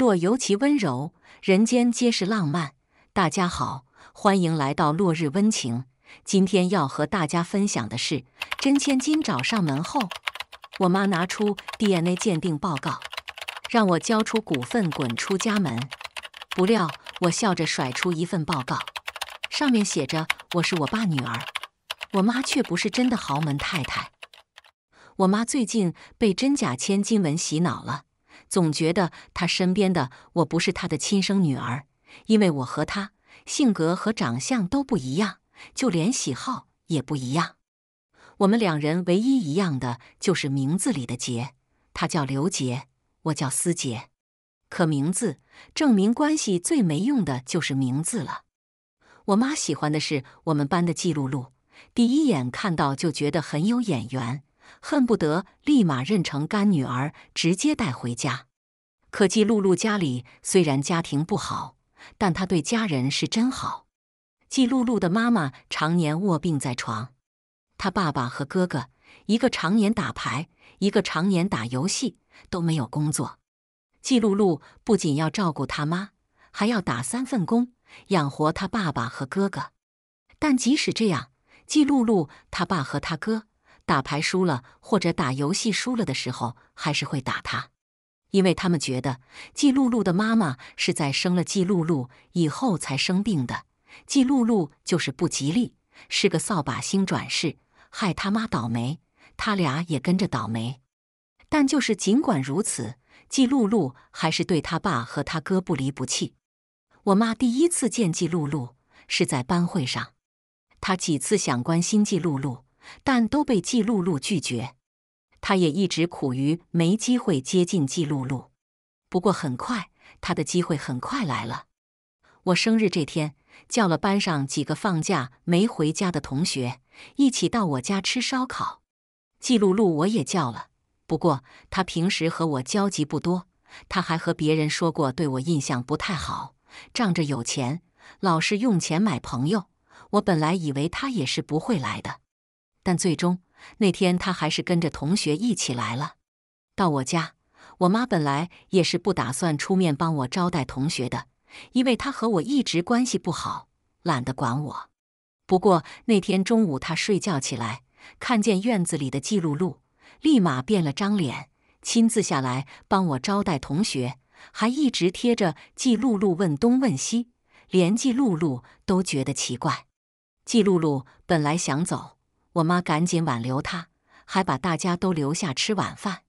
落尤其温柔，人间皆是浪漫。大家好，欢迎来到落日温情。今天要和大家分享的是，真千金找上门后，我妈拿出 DNA 鉴定报告，让我交出股份滚出家门。不料我笑着甩出一份报告，上面写着我是我爸女儿，我妈却不是真的豪门太太。我妈最近被真假千金文洗脑了。总觉得他身边的我不是他的亲生女儿，因为我和他性格和长相都不一样，就连喜好也不一样。我们两人唯一一样的就是名字里的“杰”，他叫刘杰，我叫思杰。可名字证明关系最没用的就是名字了。我妈喜欢的是我们班的季露露，第一眼看到就觉得很有眼缘。恨不得立马认成干女儿，直接带回家。可季露露家里虽然家庭不好，但她对家人是真好。季露露的妈妈常年卧病在床，她爸爸和哥哥一个常年打牌，一个常年打游戏，都没有工作。季露露不仅要照顾她妈，还要打三份工养活她爸爸和哥哥。但即使这样，季露露她爸和她哥。打牌输了或者打游戏输了的时候，还是会打他，因为他们觉得季露露的妈妈是在生了季露露以后才生病的，季露露就是不吉利，是个扫把星转世，害他妈倒霉，他俩也跟着倒霉。但就是尽管如此，季露露还是对他爸和他哥不离不弃。我妈第一次见季露露是在班会上，她几次想关心季露露。但都被季露露拒绝，他也一直苦于没机会接近季露露。不过很快，他的机会很快来了。我生日这天，叫了班上几个放假没回家的同学一起到我家吃烧烤。季露露我也叫了，不过他平时和我交集不多，他还和别人说过对我印象不太好，仗着有钱，老是用钱买朋友。我本来以为他也是不会来的。但最终，那天他还是跟着同学一起来了。到我家，我妈本来也是不打算出面帮我招待同学的，因为她和我一直关系不好，懒得管我。不过那天中午，她睡觉起来，看见院子里的季露露，立马变了张脸，亲自下来帮我招待同学，还一直贴着季露露问东问西，连季露露都觉得奇怪。季露露本来想走。我妈赶紧挽留他，还把大家都留下吃晚饭。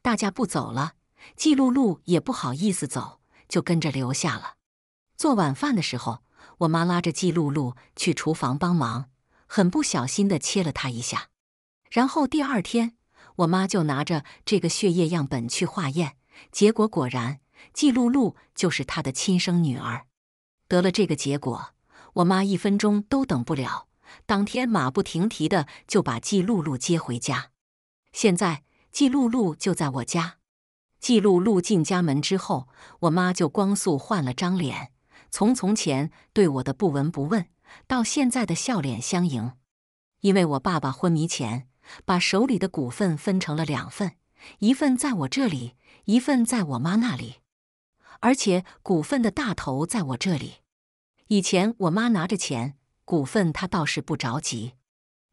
大家不走了，季露露也不好意思走，就跟着留下了。做晚饭的时候，我妈拉着季露露去厨房帮忙，很不小心的切了她一下。然后第二天，我妈就拿着这个血液样本去化验，结果果然，季露露就是她的亲生女儿。得了这个结果，我妈一分钟都等不了。当天马不停蹄的就把季露露接回家。现在季露露就在我家。季露露进家门之后，我妈就光速换了张脸，从从前对我的不闻不问到现在的笑脸相迎。因为我爸爸昏迷前把手里的股份分成了两份，一份在我这里，一份在我妈那里，而且股份的大头在我这里。以前我妈拿着钱。股份他倒是不着急，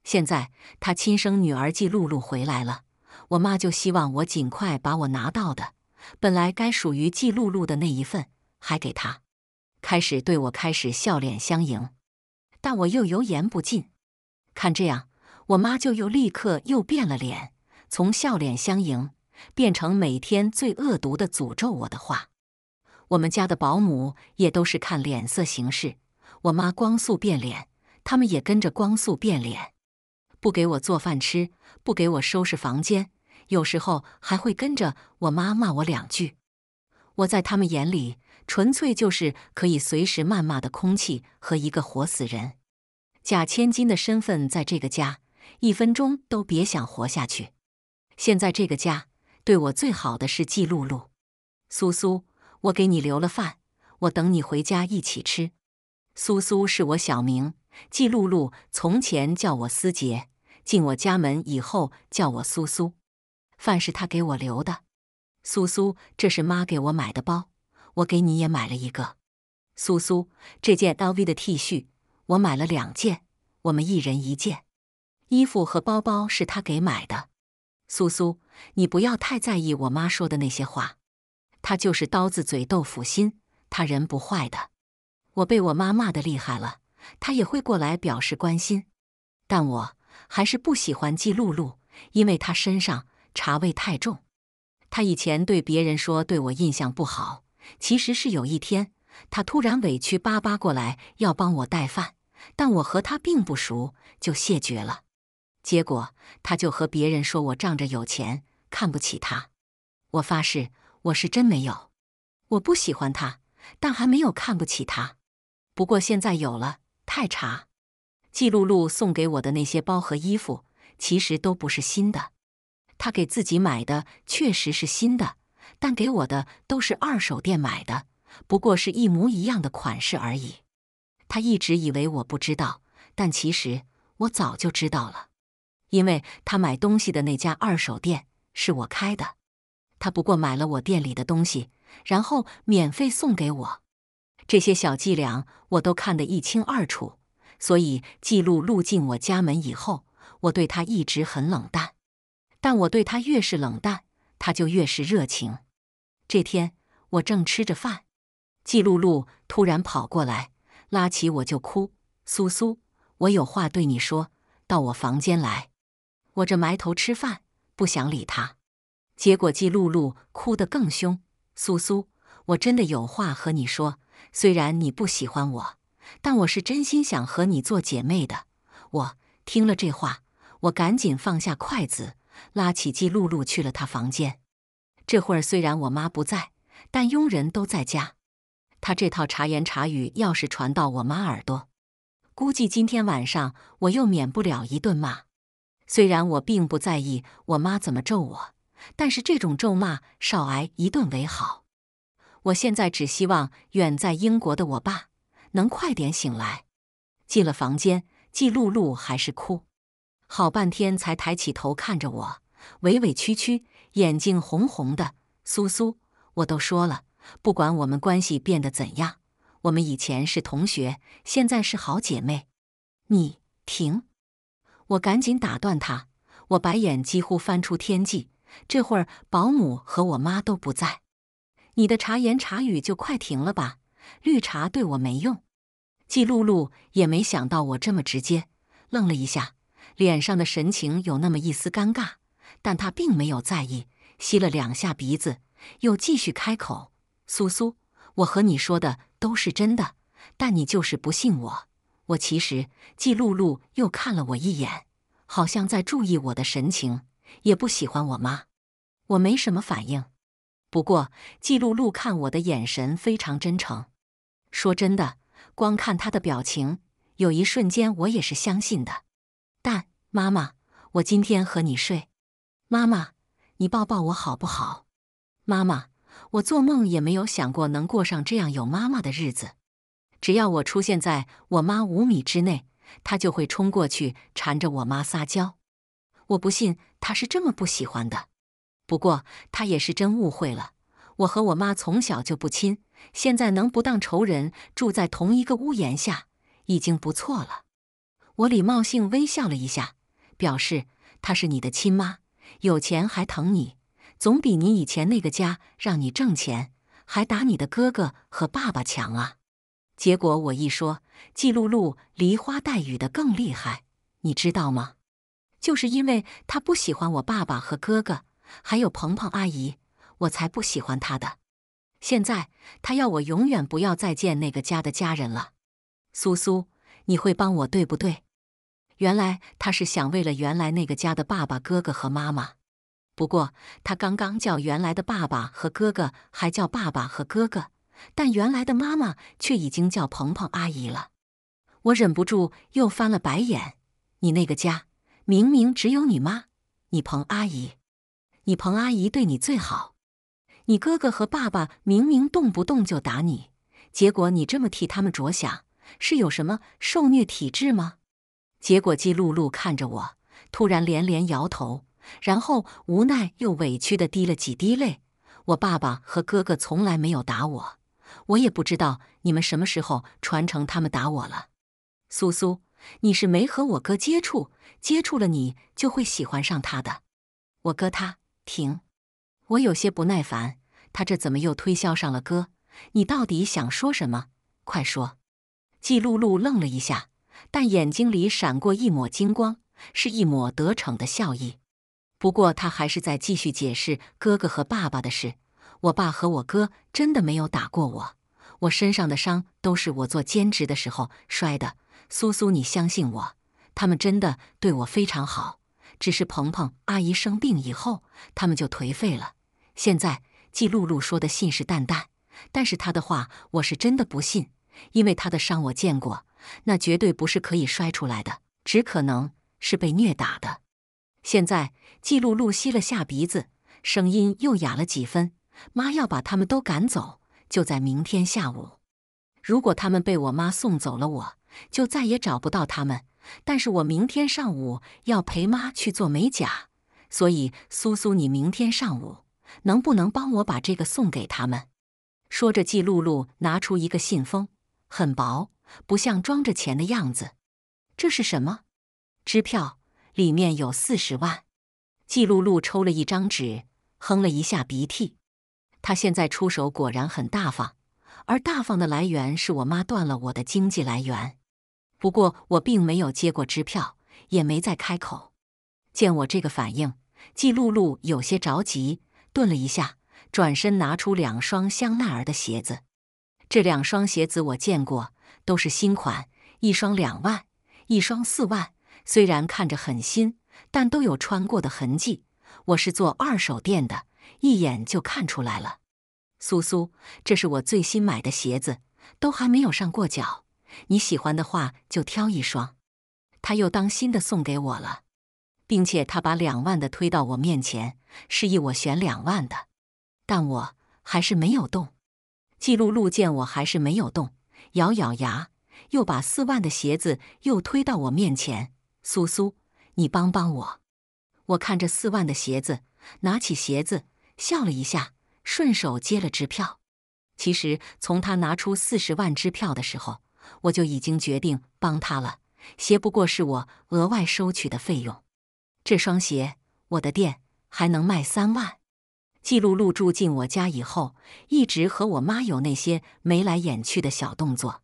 现在他亲生女儿季露露回来了，我妈就希望我尽快把我拿到的本来该属于季露露的那一份还给她。开始对我开始笑脸相迎，但我又油盐不进。看这样，我妈就又立刻又变了脸，从笑脸相迎变成每天最恶毒的诅咒我的话。我们家的保姆也都是看脸色行事，我妈光速变脸。他们也跟着光速变脸，不给我做饭吃，不给我收拾房间，有时候还会跟着我妈骂我两句。我在他们眼里纯粹就是可以随时谩骂的空气和一个活死人。假千金的身份在这个家一分钟都别想活下去。现在这个家对我最好的是季露露、苏苏，我给你留了饭，我等你回家一起吃。苏苏是我小名。季露露从前叫我思杰，进我家门以后叫我苏苏。饭是他给我留的。苏苏，这是妈给我买的包，我给你也买了一个。苏苏，这件 LV 的 T 恤我买了两件，我们一人一件。衣服和包包是他给买的。苏苏，你不要太在意我妈说的那些话，她就是刀子嘴豆腐心，她人不坏的。我被我妈骂的厉害了。他也会过来表示关心，但我还是不喜欢季露露，因为她身上茶味太重。她以前对别人说对我印象不好，其实是有一天她突然委屈巴巴过来要帮我带饭，但我和她并不熟，就谢绝了。结果她就和别人说我仗着有钱看不起她。我发誓，我是真没有。我不喜欢她，但还没有看不起她。不过现在有了。再查，季露露送给我的那些包和衣服，其实都不是新的。她给自己买的确实是新的，但给我的都是二手店买的，不过是一模一样的款式而已。她一直以为我不知道，但其实我早就知道了，因为她买东西的那家二手店是我开的。她不过买了我店里的东西，然后免费送给我。这些小伎俩我都看得一清二楚，所以季露露进我家门以后，我对她一直很冷淡。但我对她越是冷淡，她就越是热情。这天我正吃着饭，季露露突然跑过来，拉起我就哭：“苏苏，我有话对你说，到我房间来。”我这埋头吃饭，不想理他。结果季露露哭得更凶：“苏苏，我真的有话和你说。”虽然你不喜欢我，但我是真心想和你做姐妹的。我听了这话，我赶紧放下筷子，拉起季露露去了她房间。这会儿虽然我妈不在，但佣人都在家。她这套茶言茶语要是传到我妈耳朵，估计今天晚上我又免不了一顿骂。虽然我并不在意我妈怎么咒我，但是这种咒骂少挨一顿为好。我现在只希望远在英国的我爸能快点醒来。进了房间，季露露还是哭，好半天才抬起头看着我，委委屈屈，眼睛红红的。苏苏，我都说了，不管我们关系变得怎样，我们以前是同学，现在是好姐妹。你停！我赶紧打断他，我白眼几乎翻出天际。这会儿保姆和我妈都不在。你的茶言茶语就快停了吧，绿茶对我没用。季露露也没想到我这么直接，愣了一下，脸上的神情有那么一丝尴尬，但她并没有在意，吸了两下鼻子，又继续开口：“苏苏，我和你说的都是真的，但你就是不信我。我其实……”季露露又看了我一眼，好像在注意我的神情，也不喜欢我妈。我没什么反应。不过，季露露看我的眼神非常真诚。说真的，光看她的表情，有一瞬间我也是相信的。但妈妈，我今天和你睡。妈妈，你抱抱我好不好？妈妈，我做梦也没有想过能过上这样有妈妈的日子。只要我出现在我妈五米之内，她就会冲过去缠着我妈撒娇。我不信她是这么不喜欢的。不过他也是真误会了。我和我妈从小就不亲，现在能不当仇人住在同一个屋檐下，已经不错了。我礼貌性微笑了一下，表示她是你的亲妈，有钱还疼你，总比你以前那个家让你挣钱还打你的哥哥和爸爸强啊。结果我一说，季露露梨花带雨的更厉害，你知道吗？就是因为他不喜欢我爸爸和哥哥。还有鹏鹏阿姨，我才不喜欢他的。现在他要我永远不要再见那个家的家人了。苏苏，你会帮我对不对？原来他是想为了原来那个家的爸爸、哥哥和妈妈。不过他刚刚叫原来的爸爸和哥哥还叫爸爸和哥哥，但原来的妈妈却已经叫鹏鹏阿姨了。我忍不住又翻了白眼。你那个家明明只有你妈，你鹏阿姨。你彭阿姨对你最好，你哥哥和爸爸明明动不动就打你，结果你这么替他们着想，是有什么受虐体质吗？结果季露露看着我，突然连连摇头，然后无奈又委屈地滴了几滴泪。我爸爸和哥哥从来没有打我，我也不知道你们什么时候传承他们打我了。苏苏，你是没和我哥接触，接触了你就会喜欢上他的。我哥他。停！我有些不耐烦，他这怎么又推销上了哥？你到底想说什么？快说！季露露愣了一下，但眼睛里闪过一抹金光，是一抹得逞的笑意。不过他还是在继续解释哥哥和爸爸的事。我爸和我哥真的没有打过我，我身上的伤都是我做兼职的时候摔的。苏苏，你相信我，他们真的对我非常好。只是鹏鹏阿姨生病以后，他们就颓废了。现在季露露说的信誓旦旦，但是她的话我是真的不信，因为她的伤我见过，那绝对不是可以摔出来的，只可能是被虐打的。现在季露露吸了下鼻子，声音又哑了几分。妈要把他们都赶走，就在明天下午。如果他们被我妈送走了，我就再也找不到他们。但是我明天上午要陪妈去做美甲，所以苏苏，你明天上午能不能帮我把这个送给他们？说着，季露露拿出一个信封，很薄，不像装着钱的样子。这是什么？支票，里面有四十万。季露露抽了一张纸，哼了一下鼻涕。他现在出手果然很大方，而大方的来源是我妈断了我的经济来源。不过我并没有接过支票，也没再开口。见我这个反应，季露露有些着急，顿了一下，转身拿出两双香奈儿的鞋子。这两双鞋子我见过，都是新款，一双两万，一双四万。虽然看着很新，但都有穿过的痕迹。我是做二手店的，一眼就看出来了。苏苏，这是我最新买的鞋子，都还没有上过脚。你喜欢的话就挑一双，他又当新的送给我了，并且他把两万的推到我面前，示意我选两万的，但我还是没有动。记录录见我还是没有动，咬咬牙，又把四万的鞋子又推到我面前。苏苏，你帮帮我！我看着四万的鞋子，拿起鞋子笑了一下，顺手接了支票。其实从他拿出四十万支票的时候。我就已经决定帮他了，鞋不过是我额外收取的费用。这双鞋我的店还能卖三万。季露露住进我家以后，一直和我妈有那些眉来眼去的小动作。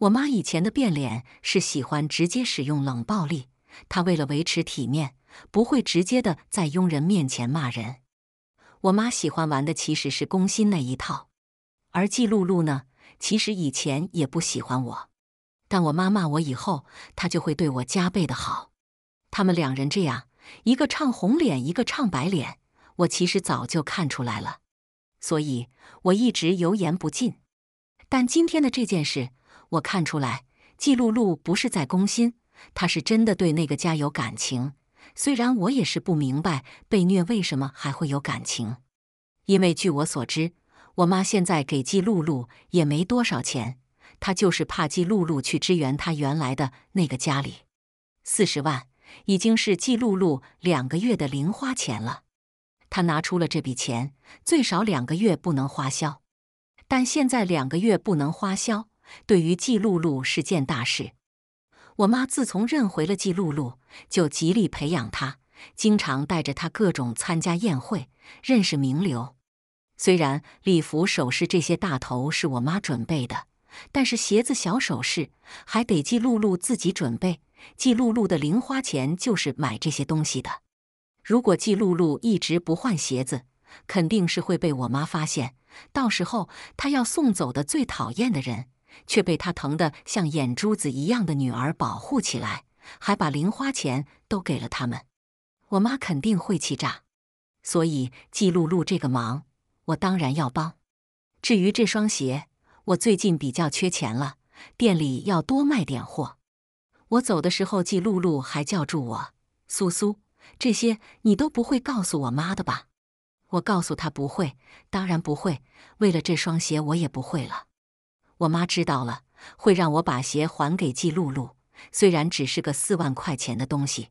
我妈以前的变脸是喜欢直接使用冷暴力，她为了维持体面，不会直接的在佣人面前骂人。我妈喜欢玩的其实是攻心那一套，而季露露呢？其实以前也不喜欢我，但我妈骂我以后，她就会对我加倍的好。他们两人这样，一个唱红脸，一个唱白脸，我其实早就看出来了。所以我一直油盐不进。但今天的这件事，我看出来，季露露不是在攻心，她是真的对那个家有感情。虽然我也是不明白，被虐为什么还会有感情，因为据我所知。我妈现在给季露露也没多少钱，她就是怕季露露去支援她原来的那个家里。四十万已经是季露露两个月的零花钱了，她拿出了这笔钱，最少两个月不能花销。但现在两个月不能花销，对于季露露是件大事。我妈自从认回了季露露，就极力培养她，经常带着她各种参加宴会，认识名流。虽然礼服、首饰这些大头是我妈准备的，但是鞋子、小首饰还得季露露自己准备。季露露的零花钱就是买这些东西的。如果季露露一直不换鞋子，肯定是会被我妈发现。到时候她要送走的最讨厌的人，却被她疼得像眼珠子一样的女儿保护起来，还把零花钱都给了他们。我妈肯定会气炸。所以季露露这个忙。我当然要帮。至于这双鞋，我最近比较缺钱了，店里要多卖点货。我走的时候，季露露还叫住我：“苏苏，这些你都不会告诉我妈的吧？”我告诉她不会，当然不会。为了这双鞋，我也不会了。我妈知道了，会让我把鞋还给季露露。虽然只是个四万块钱的东西。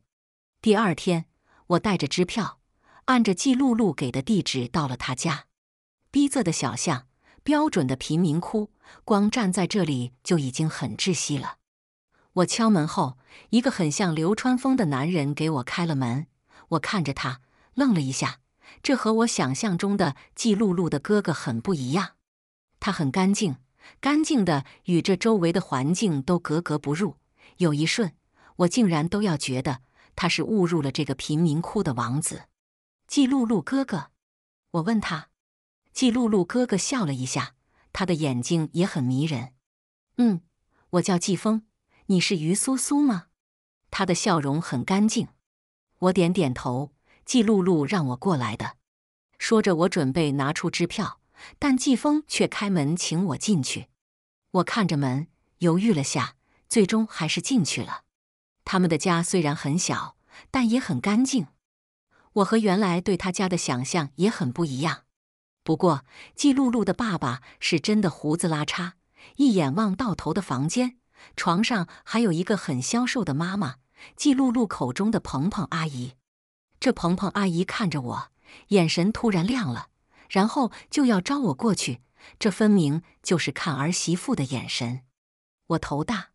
第二天，我带着支票，按着季露露给的地址到了她家。逼仄的小巷，标准的贫民窟，光站在这里就已经很窒息了。我敲门后，一个很像流川枫的男人给我开了门。我看着他，愣了一下，这和我想象中的纪露露的哥哥很不一样。他很干净，干净的与这周围的环境都格格不入。有一瞬，我竟然都要觉得他是误入了这个贫民窟的王子。纪露露哥哥，我问他。季露露哥哥笑了一下，他的眼睛也很迷人。嗯，我叫季风，你是于苏苏吗？他的笑容很干净。我点点头。季露露让我过来的。说着，我准备拿出支票，但季风却开门请我进去。我看着门，犹豫了下，最终还是进去了。他们的家虽然很小，但也很干净。我和原来对他家的想象也很不一样。不过，季露露的爸爸是真的胡子拉碴，一眼望到头的房间，床上还有一个很消瘦的妈妈。季露露口中的“鹏鹏阿姨”，这鹏鹏阿姨看着我，眼神突然亮了，然后就要招我过去，这分明就是看儿媳妇的眼神。我头大，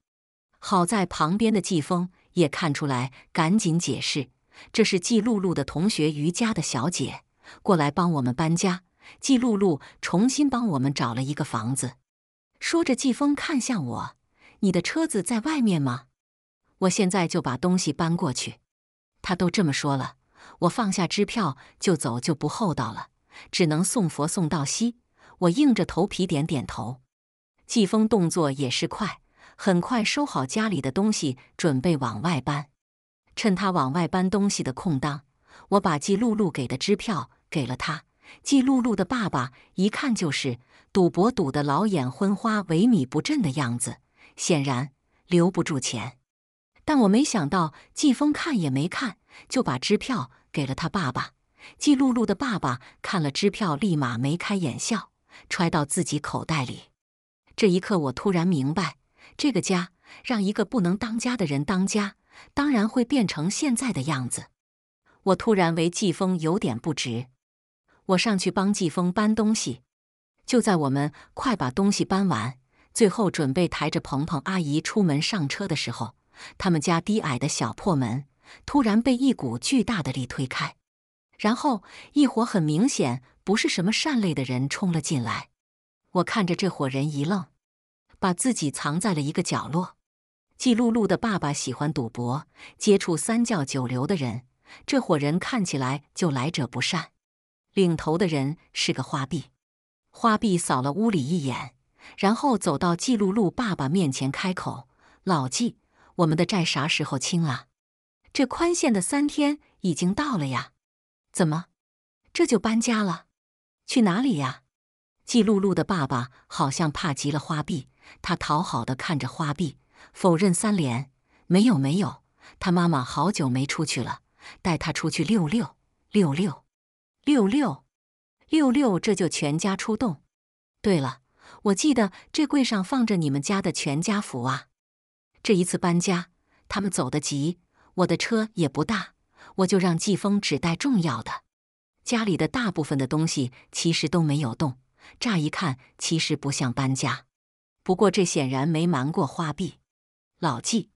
好在旁边的季风也看出来，赶紧解释：“这是季露露的同学于家的小姐，过来帮我们搬家。”季露露重新帮我们找了一个房子，说着，季风看向我：“你的车子在外面吗？我现在就把东西搬过去。”他都这么说了，我放下支票就走就不厚道了，只能送佛送到西。我硬着头皮点点头。季风动作也是快，很快收好家里的东西，准备往外搬。趁他往外搬东西的空档，我把季露露给的支票给了他。季露露的爸爸一看就是赌博赌得老眼昏花、萎靡不振的样子，显然留不住钱。但我没想到，季风看也没看，就把支票给了他爸爸。季露露的爸爸看了支票，立马眉开眼笑，揣到自己口袋里。这一刻，我突然明白，这个家让一个不能当家的人当家，当然会变成现在的样子。我突然为季风有点不值。我上去帮季风搬东西，就在我们快把东西搬完，最后准备抬着鹏鹏阿姨出门上车的时候，他们家低矮的小破门突然被一股巨大的力推开，然后一伙很明显不是什么善类的人冲了进来。我看着这伙人一愣，把自己藏在了一个角落。季露露的爸爸喜欢赌博，接触三教九流的人，这伙人看起来就来者不善。领头的人是个花臂，花臂扫了屋里一眼，然后走到季露露爸爸面前开口：“老季，我们的债啥时候清啊？这宽限的三天已经到了呀，怎么这就搬家了？去哪里呀？”季露露的爸爸好像怕极了花臂，他讨好的看着花臂，否认三连：“没有没有，他妈妈好久没出去了，带他出去溜溜溜溜。”六六，六六，这就全家出动。对了，我记得这柜上放着你们家的全家福啊。这一次搬家，他们走得急，我的车也不大，我就让季风只带重要的。家里的大部分的东西其实都没有动，乍一看其实不像搬家。不过这显然没瞒过花臂老季。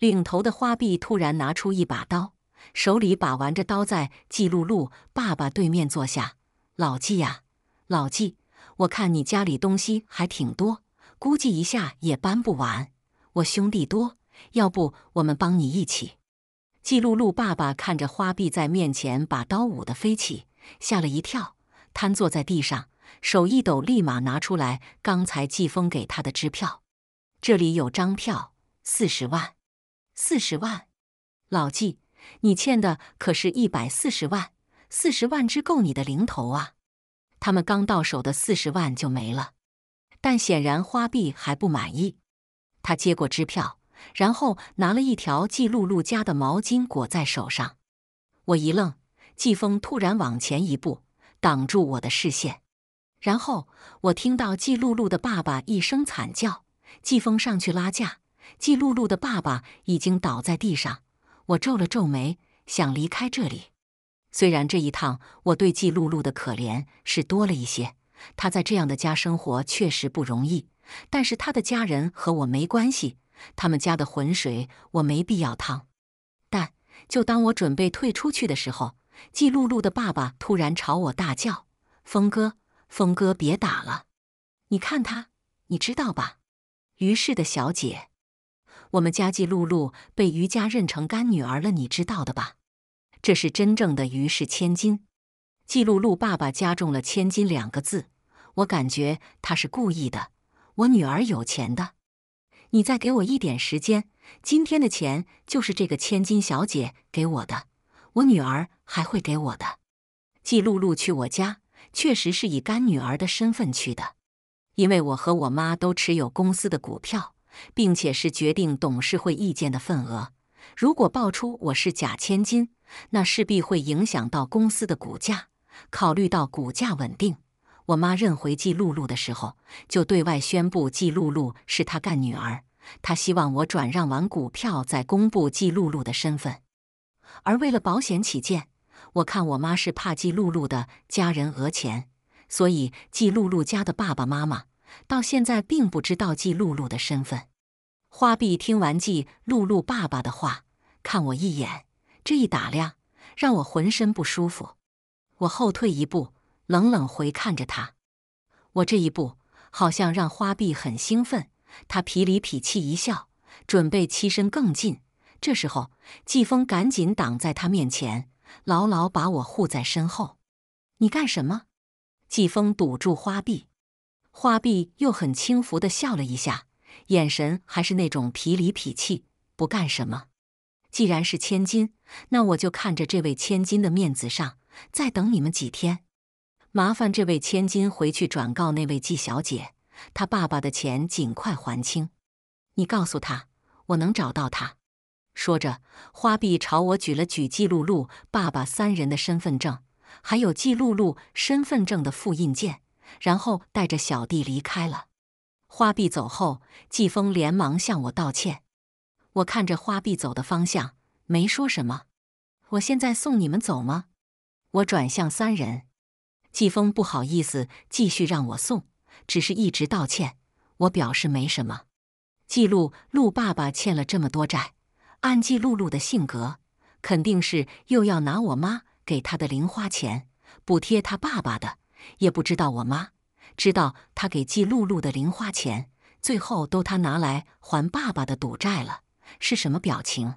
领头的花臂突然拿出一把刀。手里把玩着刀，在季露露爸爸对面坐下。老季呀，老季，我看你家里东西还挺多，估计一下也搬不完。我兄弟多，要不我们帮你一起。季露露爸爸看着花臂在面前把刀舞的飞起，吓了一跳，瘫坐在地上，手一抖，立马拿出来刚才季风给他的支票。这里有张票，四十万，四十万，老季。你欠的可是一百四十万，四十万只够你的零头啊！他们刚到手的四十万就没了。但显然花臂还不满意，他接过支票，然后拿了一条季露露家的毛巾裹在手上。我一愣，季风突然往前一步，挡住我的视线。然后我听到季露露的爸爸一声惨叫，季风上去拉架，季露露的爸爸已经倒在地上。我皱了皱眉，想离开这里。虽然这一趟我对季露露的可怜是多了一些，她在这样的家生活确实不容易，但是她的家人和我没关系，他们家的浑水我没必要趟。但就当我准备退出去的时候，季露露的爸爸突然朝我大叫：“峰哥，峰哥，别打了！你看他，你知道吧？于氏的小姐。”我们家季露露被于家认成干女儿了，你知道的吧？这是真正的于氏千金。季露露爸爸加重了“千金”两个字，我感觉他是故意的。我女儿有钱的，你再给我一点时间，今天的钱就是这个千金小姐给我的，我女儿还会给我的。季露露去我家，确实是以干女儿的身份去的，因为我和我妈都持有公司的股票。并且是决定董事会意见的份额。如果爆出我是假千金，那势必会影响到公司的股价。考虑到股价稳定，我妈认回纪露露的时候，就对外宣布纪露露是她干女儿。她希望我转让完股票再公布纪露露的身份。而为了保险起见，我看我妈是怕纪露露的家人讹钱，所以纪露露家的爸爸妈妈。到现在并不知道季露露的身份。花臂听完季露露爸爸的话，看我一眼，这一打量让我浑身不舒服。我后退一步，冷冷回看着他。我这一步好像让花臂很兴奋，他痞里痞气一笑，准备欺身更近。这时候，季风赶紧挡在他面前，牢牢把我护在身后。你干什么？季风堵住花臂。花臂又很轻浮的笑了一下，眼神还是那种痞里痞气，不干什么。既然是千金，那我就看着这位千金的面子上，再等你们几天。麻烦这位千金回去转告那位纪小姐，她爸爸的钱尽快还清。你告诉她，我能找到她。说着，花臂朝我举了举纪露露爸爸三人的身份证，还有纪露露身份证的复印件。然后带着小弟离开了。花臂走后，季风连忙向我道歉。我看着花臂走的方向，没说什么。我现在送你们走吗？我转向三人。季风不好意思，继续让我送，只是一直道歉。我表示没什么。记录陆爸爸欠了这么多债，按季露露的性格，肯定是又要拿我妈给他的零花钱补贴他爸爸的。也不知道我妈知道她给季露露的零花钱，最后都她拿来还爸爸的赌债了，是什么表情？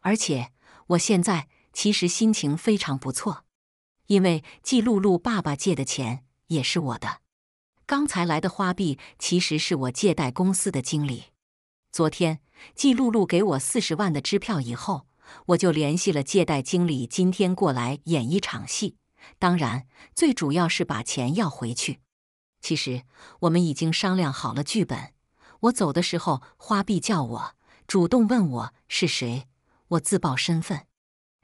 而且我现在其实心情非常不错，因为季露露爸爸借的钱也是我的。刚才来的花臂其实是我借贷公司的经理。昨天季露露给我四十万的支票以后，我就联系了借贷经理，今天过来演一场戏。当然，最主要是把钱要回去。其实我们已经商量好了剧本。我走的时候，花臂叫我主动问我是谁，我自报身份，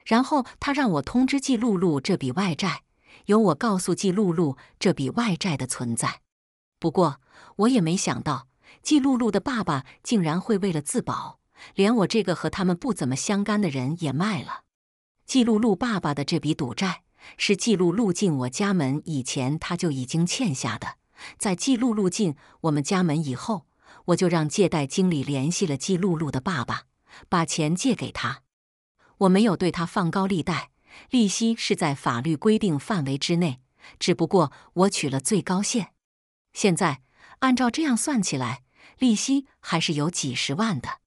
然后他让我通知季露露这笔外债，由我告诉季露露这笔外债的存在。不过我也没想到，季露露的爸爸竟然会为了自保，连我这个和他们不怎么相干的人也卖了。季露露爸爸的这笔赌债。是记录路进我家门以前，他就已经欠下的。在记录路进我们家门以后，我就让借贷经理联系了记录路的爸爸，把钱借给他。我没有对他放高利贷，利息是在法律规定范围之内，只不过我取了最高限。现在按照这样算起来，利息还是有几十万的，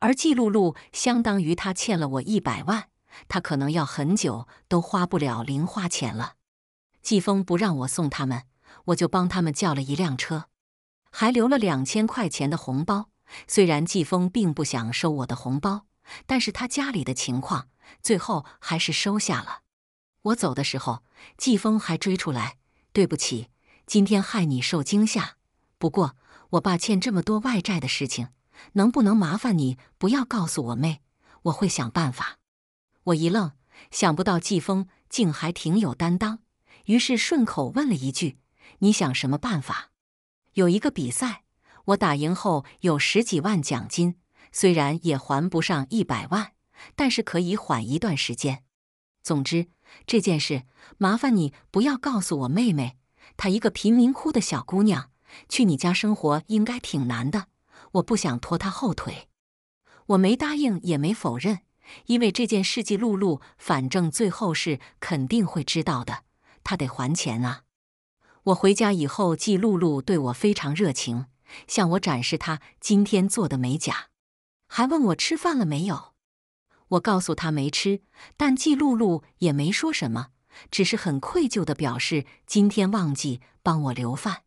而记录路相当于他欠了我一百万。他可能要很久都花不了零花钱了。季风不让我送他们，我就帮他们叫了一辆车，还留了两千块钱的红包。虽然季风并不想收我的红包，但是他家里的情况，最后还是收下了。我走的时候，季风还追出来：“对不起，今天害你受惊吓。不过我爸欠这么多外债的事情，能不能麻烦你不要告诉我妹？我会想办法。”我一愣，想不到季风竟还挺有担当，于是顺口问了一句：“你想什么办法？”有一个比赛，我打赢后有十几万奖金，虽然也还不上一百万，但是可以缓一段时间。总之，这件事麻烦你不要告诉我妹妹，她一个贫民窟的小姑娘，去你家生活应该挺难的，我不想拖她后腿。我没答应，也没否认。因为这件事，季露露反正最后是肯定会知道的，他得还钱啊！我回家以后，季露露对我非常热情，向我展示她今天做的美甲，还问我吃饭了没有。我告诉她没吃，但季露露也没说什么，只是很愧疚的表示今天忘记帮我留饭。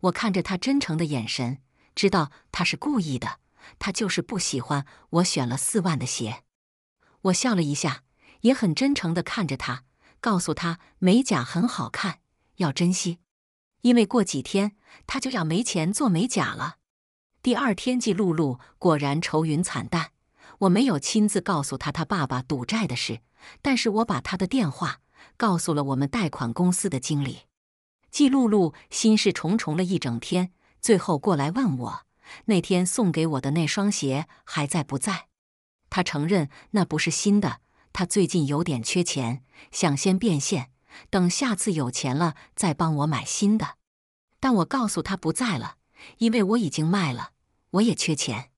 我看着她真诚的眼神，知道她是故意的，她就是不喜欢我选了四万的鞋。我笑了一下，也很真诚的看着他，告诉他美甲很好看，要珍惜，因为过几天他就要没钱做美甲了。第二天，季露露果然愁云惨淡。我没有亲自告诉他他爸爸赌债的事，但是我把他的电话告诉了我们贷款公司的经理。季露露心事重重了一整天，最后过来问我，那天送给我的那双鞋还在不在。他承认那不是新的，他最近有点缺钱，想先变现，等下次有钱了再帮我买新的。但我告诉他不在了，因为我已经卖了，我也缺钱。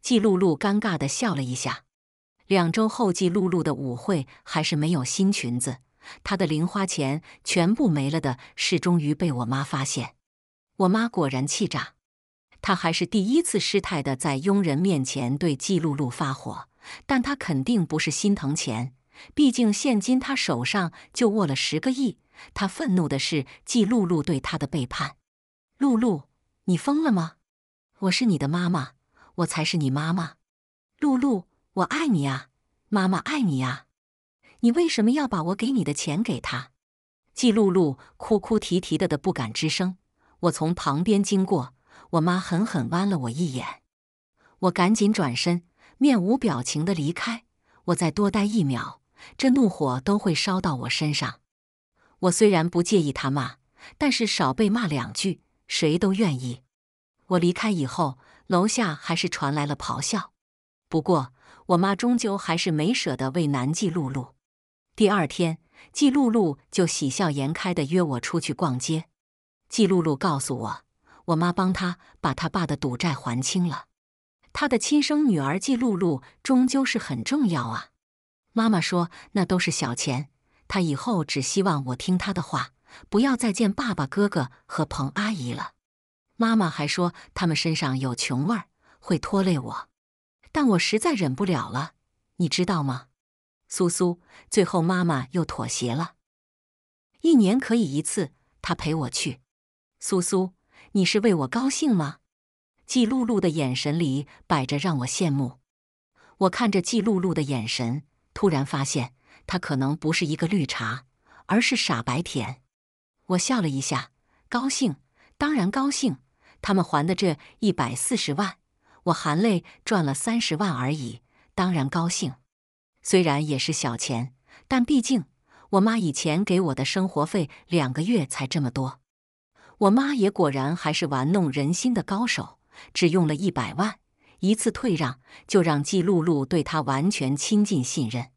季露露尴尬地笑了一下。两周后，季露露的舞会还是没有新裙子，她的零花钱全部没了的事终于被我妈发现，我妈果然气炸，她还是第一次失态的在佣人面前对季露露发火。但他肯定不是心疼钱，毕竟现今他手上就握了十个亿。他愤怒的是季露露对他的背叛。露露，你疯了吗？我是你的妈妈，我才是你妈妈。露露，我爱你啊，妈妈爱你啊。你为什么要把我给你的钱给他？季露露哭哭啼啼的的不敢吱声。我从旁边经过，我妈狠狠剜了我一眼，我赶紧转身。面无表情的离开。我再多待一秒，这怒火都会烧到我身上。我虽然不介意他骂，但是少被骂两句，谁都愿意。我离开以后，楼下还是传来了咆哮。不过，我妈终究还是没舍得为难季露露。第二天，季露露就喜笑颜开地约我出去逛街。季露露告诉我，我妈帮她把她爸的赌债还清了。他的亲生女儿季露露终究是很重要啊。妈妈说那都是小钱，他以后只希望我听他的话，不要再见爸爸、哥哥和彭阿姨了。妈妈还说他们身上有穷味儿，会拖累我。但我实在忍不了了，你知道吗，苏苏？最后妈妈又妥协了，一年可以一次，他陪我去。苏苏，你是为我高兴吗？季露露的眼神里摆着让我羡慕。我看着季露露的眼神，突然发现她可能不是一个绿茶，而是傻白甜。我笑了一下，高兴，当然高兴。他们还的这一百四十万，我含泪赚了三十万而已，当然高兴。虽然也是小钱，但毕竟我妈以前给我的生活费两个月才这么多。我妈也果然还是玩弄人心的高手。只用了一百万，一次退让就让季露露对他完全亲近信任。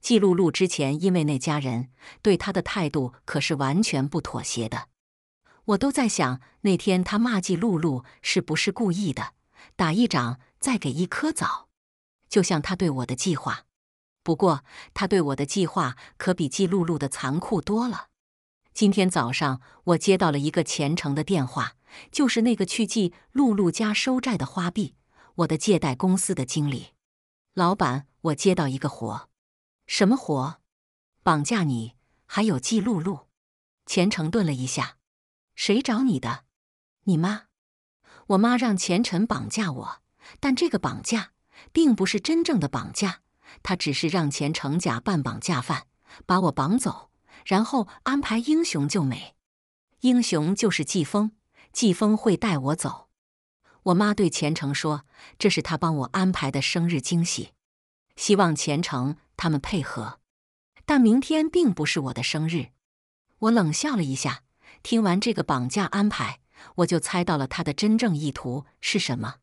季露露之前因为那家人对他的态度，可是完全不妥协的。我都在想，那天他骂季露露是不是故意的？打一掌再给一颗枣，就像他对我的计划。不过他对我的计划可比季露露的残酷多了。今天早上，我接到了一个虔诚的电话。就是那个去记露露家收债的花臂，我的借贷公司的经理，老板，我接到一个活，什么活？绑架你，还有记露露。钱程顿了一下，谁找你的？你妈？我妈让钱程绑架我，但这个绑架并不是真正的绑架，她只是让钱程假扮绑架犯，把我绑走，然后安排英雄救美。英雄就是季风。季风会带我走，我妈对钱程说：“这是他帮我安排的生日惊喜，希望钱程他们配合。”但明天并不是我的生日，我冷笑了一下。听完这个绑架安排，我就猜到了他的真正意图是什么：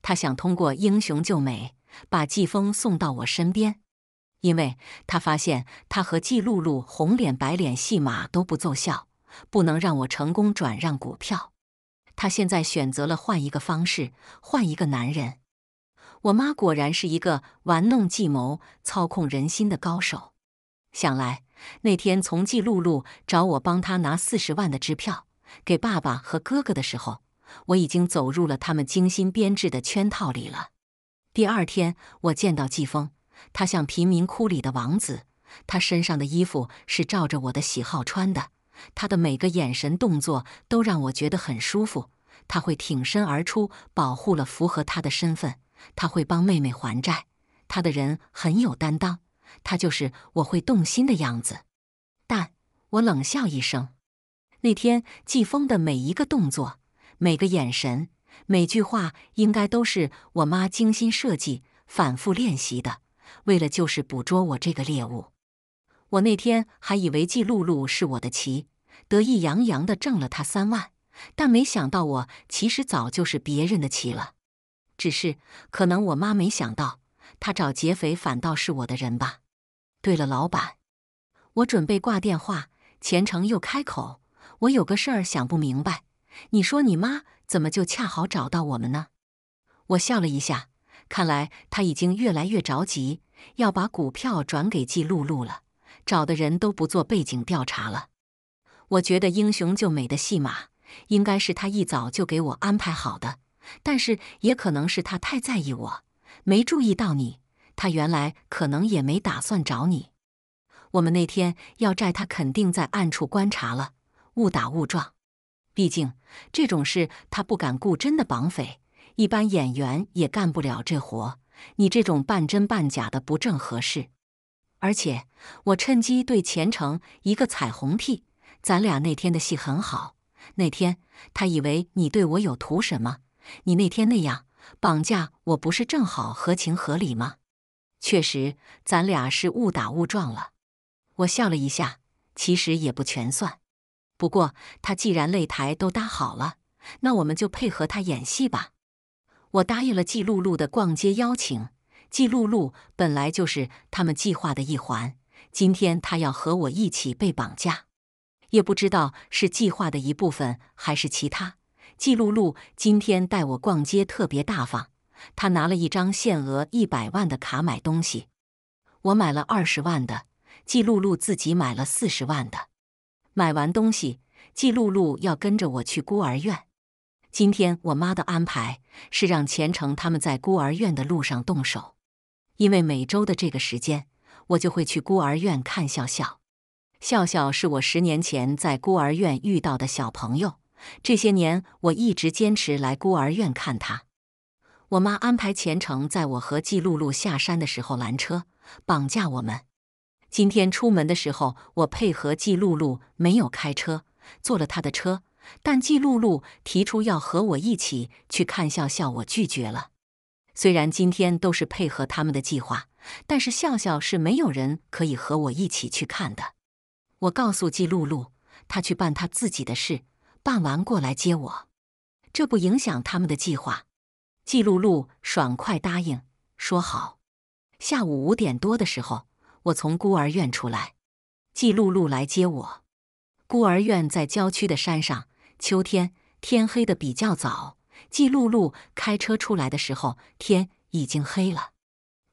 他想通过英雄救美把季风送到我身边，因为他发现他和季露露红脸白脸戏码都不奏效，不能让我成功转让股票。他现在选择了换一个方式，换一个男人。我妈果然是一个玩弄计谋、操控人心的高手。想来那天从季露露找我帮她拿四十万的支票给爸爸和哥哥的时候，我已经走入了他们精心编制的圈套里了。第二天我见到季风，他像贫民窟里的王子，他身上的衣服是照着我的喜好穿的。他的每个眼神、动作都让我觉得很舒服。他会挺身而出保护了符合他的身份。他会帮妹妹还债。他的人很有担当。他就是我会动心的样子。但我冷笑一声。那天季风的每一个动作、每个眼神、每句话，应该都是我妈精心设计、反复练习的，为了就是捕捉我这个猎物。我那天还以为季露露是我的棋，得意洋洋的挣了她三万，但没想到我其实早就是别人的棋了。只是可能我妈没想到，她找劫匪反倒是我的人吧。对了，老板，我准备挂电话，钱程又开口：“我有个事儿想不明白，你说你妈怎么就恰好找到我们呢？”我笑了一下，看来他已经越来越着急，要把股票转给季露露了。找的人都不做背景调查了，我觉得英雄救美的戏码应该是他一早就给我安排好的，但是也可能是他太在意我，没注意到你。他原来可能也没打算找你，我们那天要债，他肯定在暗处观察了，误打误撞。毕竟这种事他不敢雇真的绑匪，一般演员也干不了这活，你这种半真半假的不正合适。而且，我趁机对钱程一个彩虹屁。咱俩那天的戏很好，那天他以为你对我有图什么？你那天那样绑架我，不是正好合情合理吗？确实，咱俩是误打误撞了。我笑了一下，其实也不全算。不过他既然擂台都搭好了，那我们就配合他演戏吧。我答应了季露露的逛街邀请。季露露本来就是他们计划的一环，今天他要和我一起被绑架，也不知道是计划的一部分还是其他。季露露今天带我逛街特别大方，他拿了一张限额一百万的卡买东西，我买了二十万的，季露露自己买了四十万的。买完东西，季露露要跟着我去孤儿院。今天我妈的安排是让钱程他们在孤儿院的路上动手。因为每周的这个时间，我就会去孤儿院看笑笑。笑笑是我十年前在孤儿院遇到的小朋友，这些年我一直坚持来孤儿院看他。我妈安排前程在我和季露露下山的时候拦车绑架我们。今天出门的时候，我配合季露露没有开车，坐了她的车，但季露露提出要和我一起去看笑笑，我拒绝了。虽然今天都是配合他们的计划，但是笑笑是没有人可以和我一起去看的。我告诉季露露，他去办他自己的事，办完过来接我，这不影响他们的计划。季露露爽快答应，说好。下午五点多的时候，我从孤儿院出来，季露露来接我。孤儿院在郊区的山上，秋天天黑的比较早。季露露开车出来的时候，天已经黑了。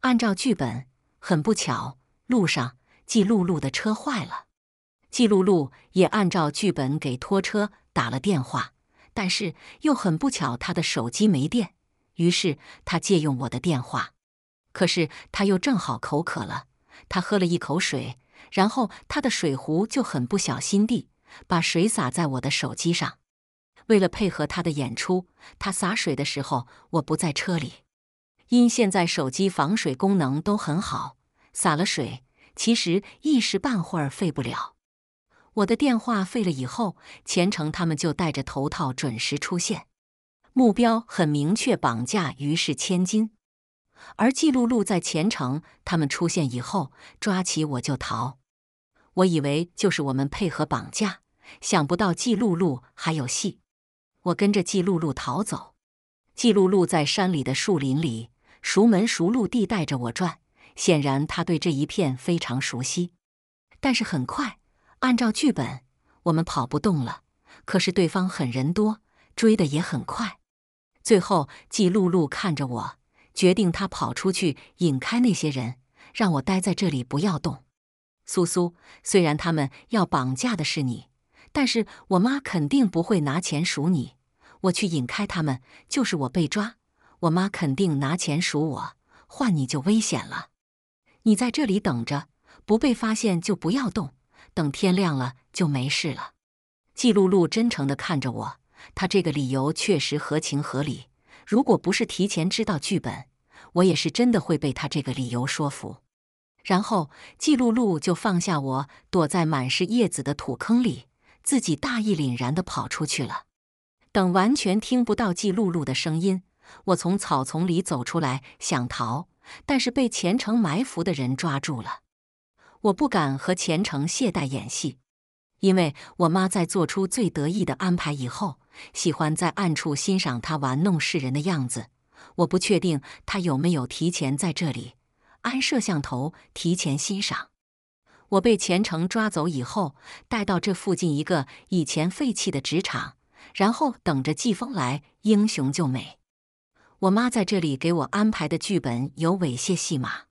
按照剧本，很不巧，路上季露露的车坏了。季露露也按照剧本给拖车打了电话，但是又很不巧，她的手机没电。于是她借用我的电话。可是她又正好口渴了，她喝了一口水，然后她的水壶就很不小心地把水洒在我的手机上。为了配合他的演出，他洒水的时候我不在车里。因现在手机防水功能都很好，洒了水其实一时半会儿废不了。我的电话废了以后，钱程他们就戴着头套准时出现，目标很明确——绑架于是千金。而季露露在前程他们出现以后，抓起我就逃。我以为就是我们配合绑架，想不到季露露还有戏。我跟着季露露逃走，季露露在山里的树林里熟门熟路地带着我转，显然他对这一片非常熟悉。但是很快，按照剧本，我们跑不动了。可是对方很人多，追的也很快。最后，季露露看着我，决定他跑出去引开那些人，让我待在这里不要动。苏苏，虽然他们要绑架的是你。但是我妈肯定不会拿钱赎你，我去引开他们。就是我被抓，我妈肯定拿钱赎我，换你就危险了。你在这里等着，不被发现就不要动，等天亮了就没事了。季露露真诚地看着我，她这个理由确实合情合理。如果不是提前知道剧本，我也是真的会被她这个理由说服。然后季露露就放下我，躲在满是叶子的土坑里。自己大义凛然地跑出去了。等完全听不到季露露的声音，我从草丛里走出来想逃，但是被前诚埋伏的人抓住了。我不敢和前程懈怠演戏，因为我妈在做出最得意的安排以后，喜欢在暗处欣赏他玩弄世人的样子。我不确定他有没有提前在这里安摄像头，提前欣赏。我被钱程抓走以后，带到这附近一个以前废弃的职场，然后等着季风来英雄救美。我妈在这里给我安排的剧本有猥亵戏码，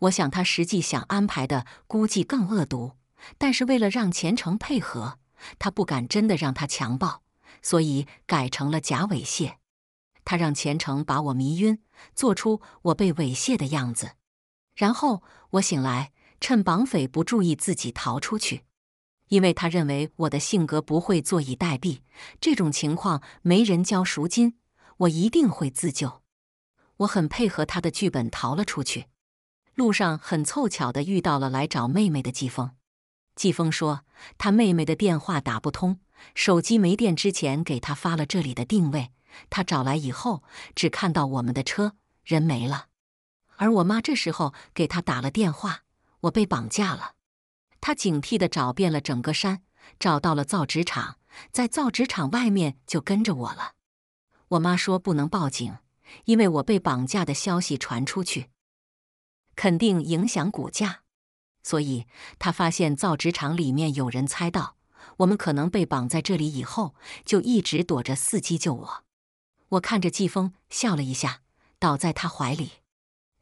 我想她实际想安排的估计更恶毒，但是为了让钱程配合，她不敢真的让他强暴，所以改成了假猥亵。她让钱程把我迷晕，做出我被猥亵的样子，然后我醒来。趁绑匪不注意，自己逃出去，因为他认为我的性格不会坐以待毙。这种情况没人交赎金，我一定会自救。我很配合他的剧本，逃了出去。路上很凑巧的遇到了来找妹妹的季风。季风说他妹妹的电话打不通，手机没电之前给他发了这里的定位。他找来以后，只看到我们的车，人没了。而我妈这时候给他打了电话。我被绑架了，他警惕地找遍了整个山，找到了造纸厂，在造纸厂外面就跟着我了。我妈说不能报警，因为我被绑架的消息传出去，肯定影响股价。所以，他发现造纸厂里面有人，猜到我们可能被绑在这里以后，就一直躲着，伺机救我。我看着季风笑了一下，倒在他怀里。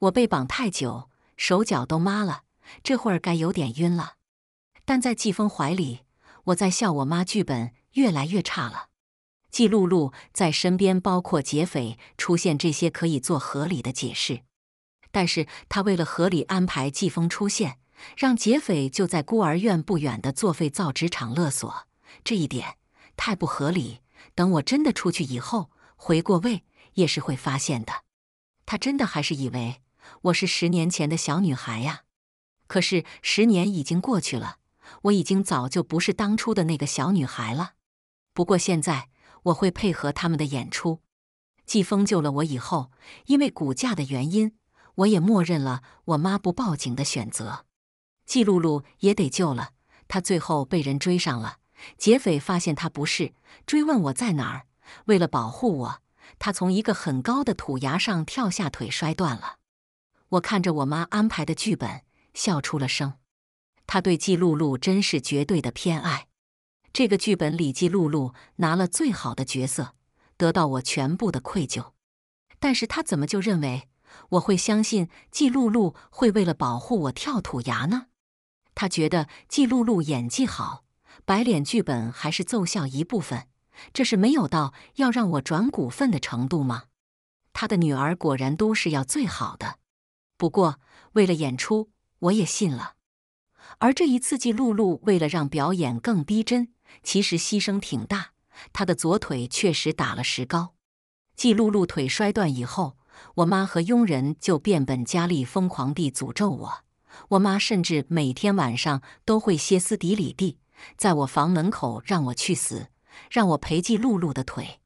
我被绑太久，手脚都麻了。这会儿该有点晕了，但在季风怀里，我在笑。我妈剧本越来越差了。季露露在身边，包括劫匪出现这些，可以做合理的解释。但是他为了合理安排季风出现，让劫匪就在孤儿院不远的作废造纸厂勒索，这一点太不合理。等我真的出去以后，回过味也是会发现的。他真的还是以为我是十年前的小女孩呀。可是十年已经过去了，我已经早就不是当初的那个小女孩了。不过现在我会配合他们的演出。季风救了我以后，因为骨架的原因，我也默认了我妈不报警的选择。季露露也得救了，她最后被人追上了，劫匪发现她不是，追问我在哪儿。为了保护我，她从一个很高的土崖上跳下，腿摔断了。我看着我妈安排的剧本。笑出了声，他对季露露真是绝对的偏爱。这个剧本里，季露露拿了最好的角色，得到我全部的愧疚。但是他怎么就认为我会相信季露露会为了保护我跳土崖呢？他觉得季露露演技好，白脸剧本还是奏效一部分。这是没有到要让我转股份的程度吗？他的女儿果然都是要最好的。不过为了演出。我也信了。而这一次，季露露为了让表演更逼真，其实牺牲挺大。她的左腿确实打了石膏。季露露腿摔断以后，我妈和佣人就变本加厉，疯狂地诅咒我。我妈甚至每天晚上都会歇斯底里地在我房门口让我去死，让我陪季露露的腿。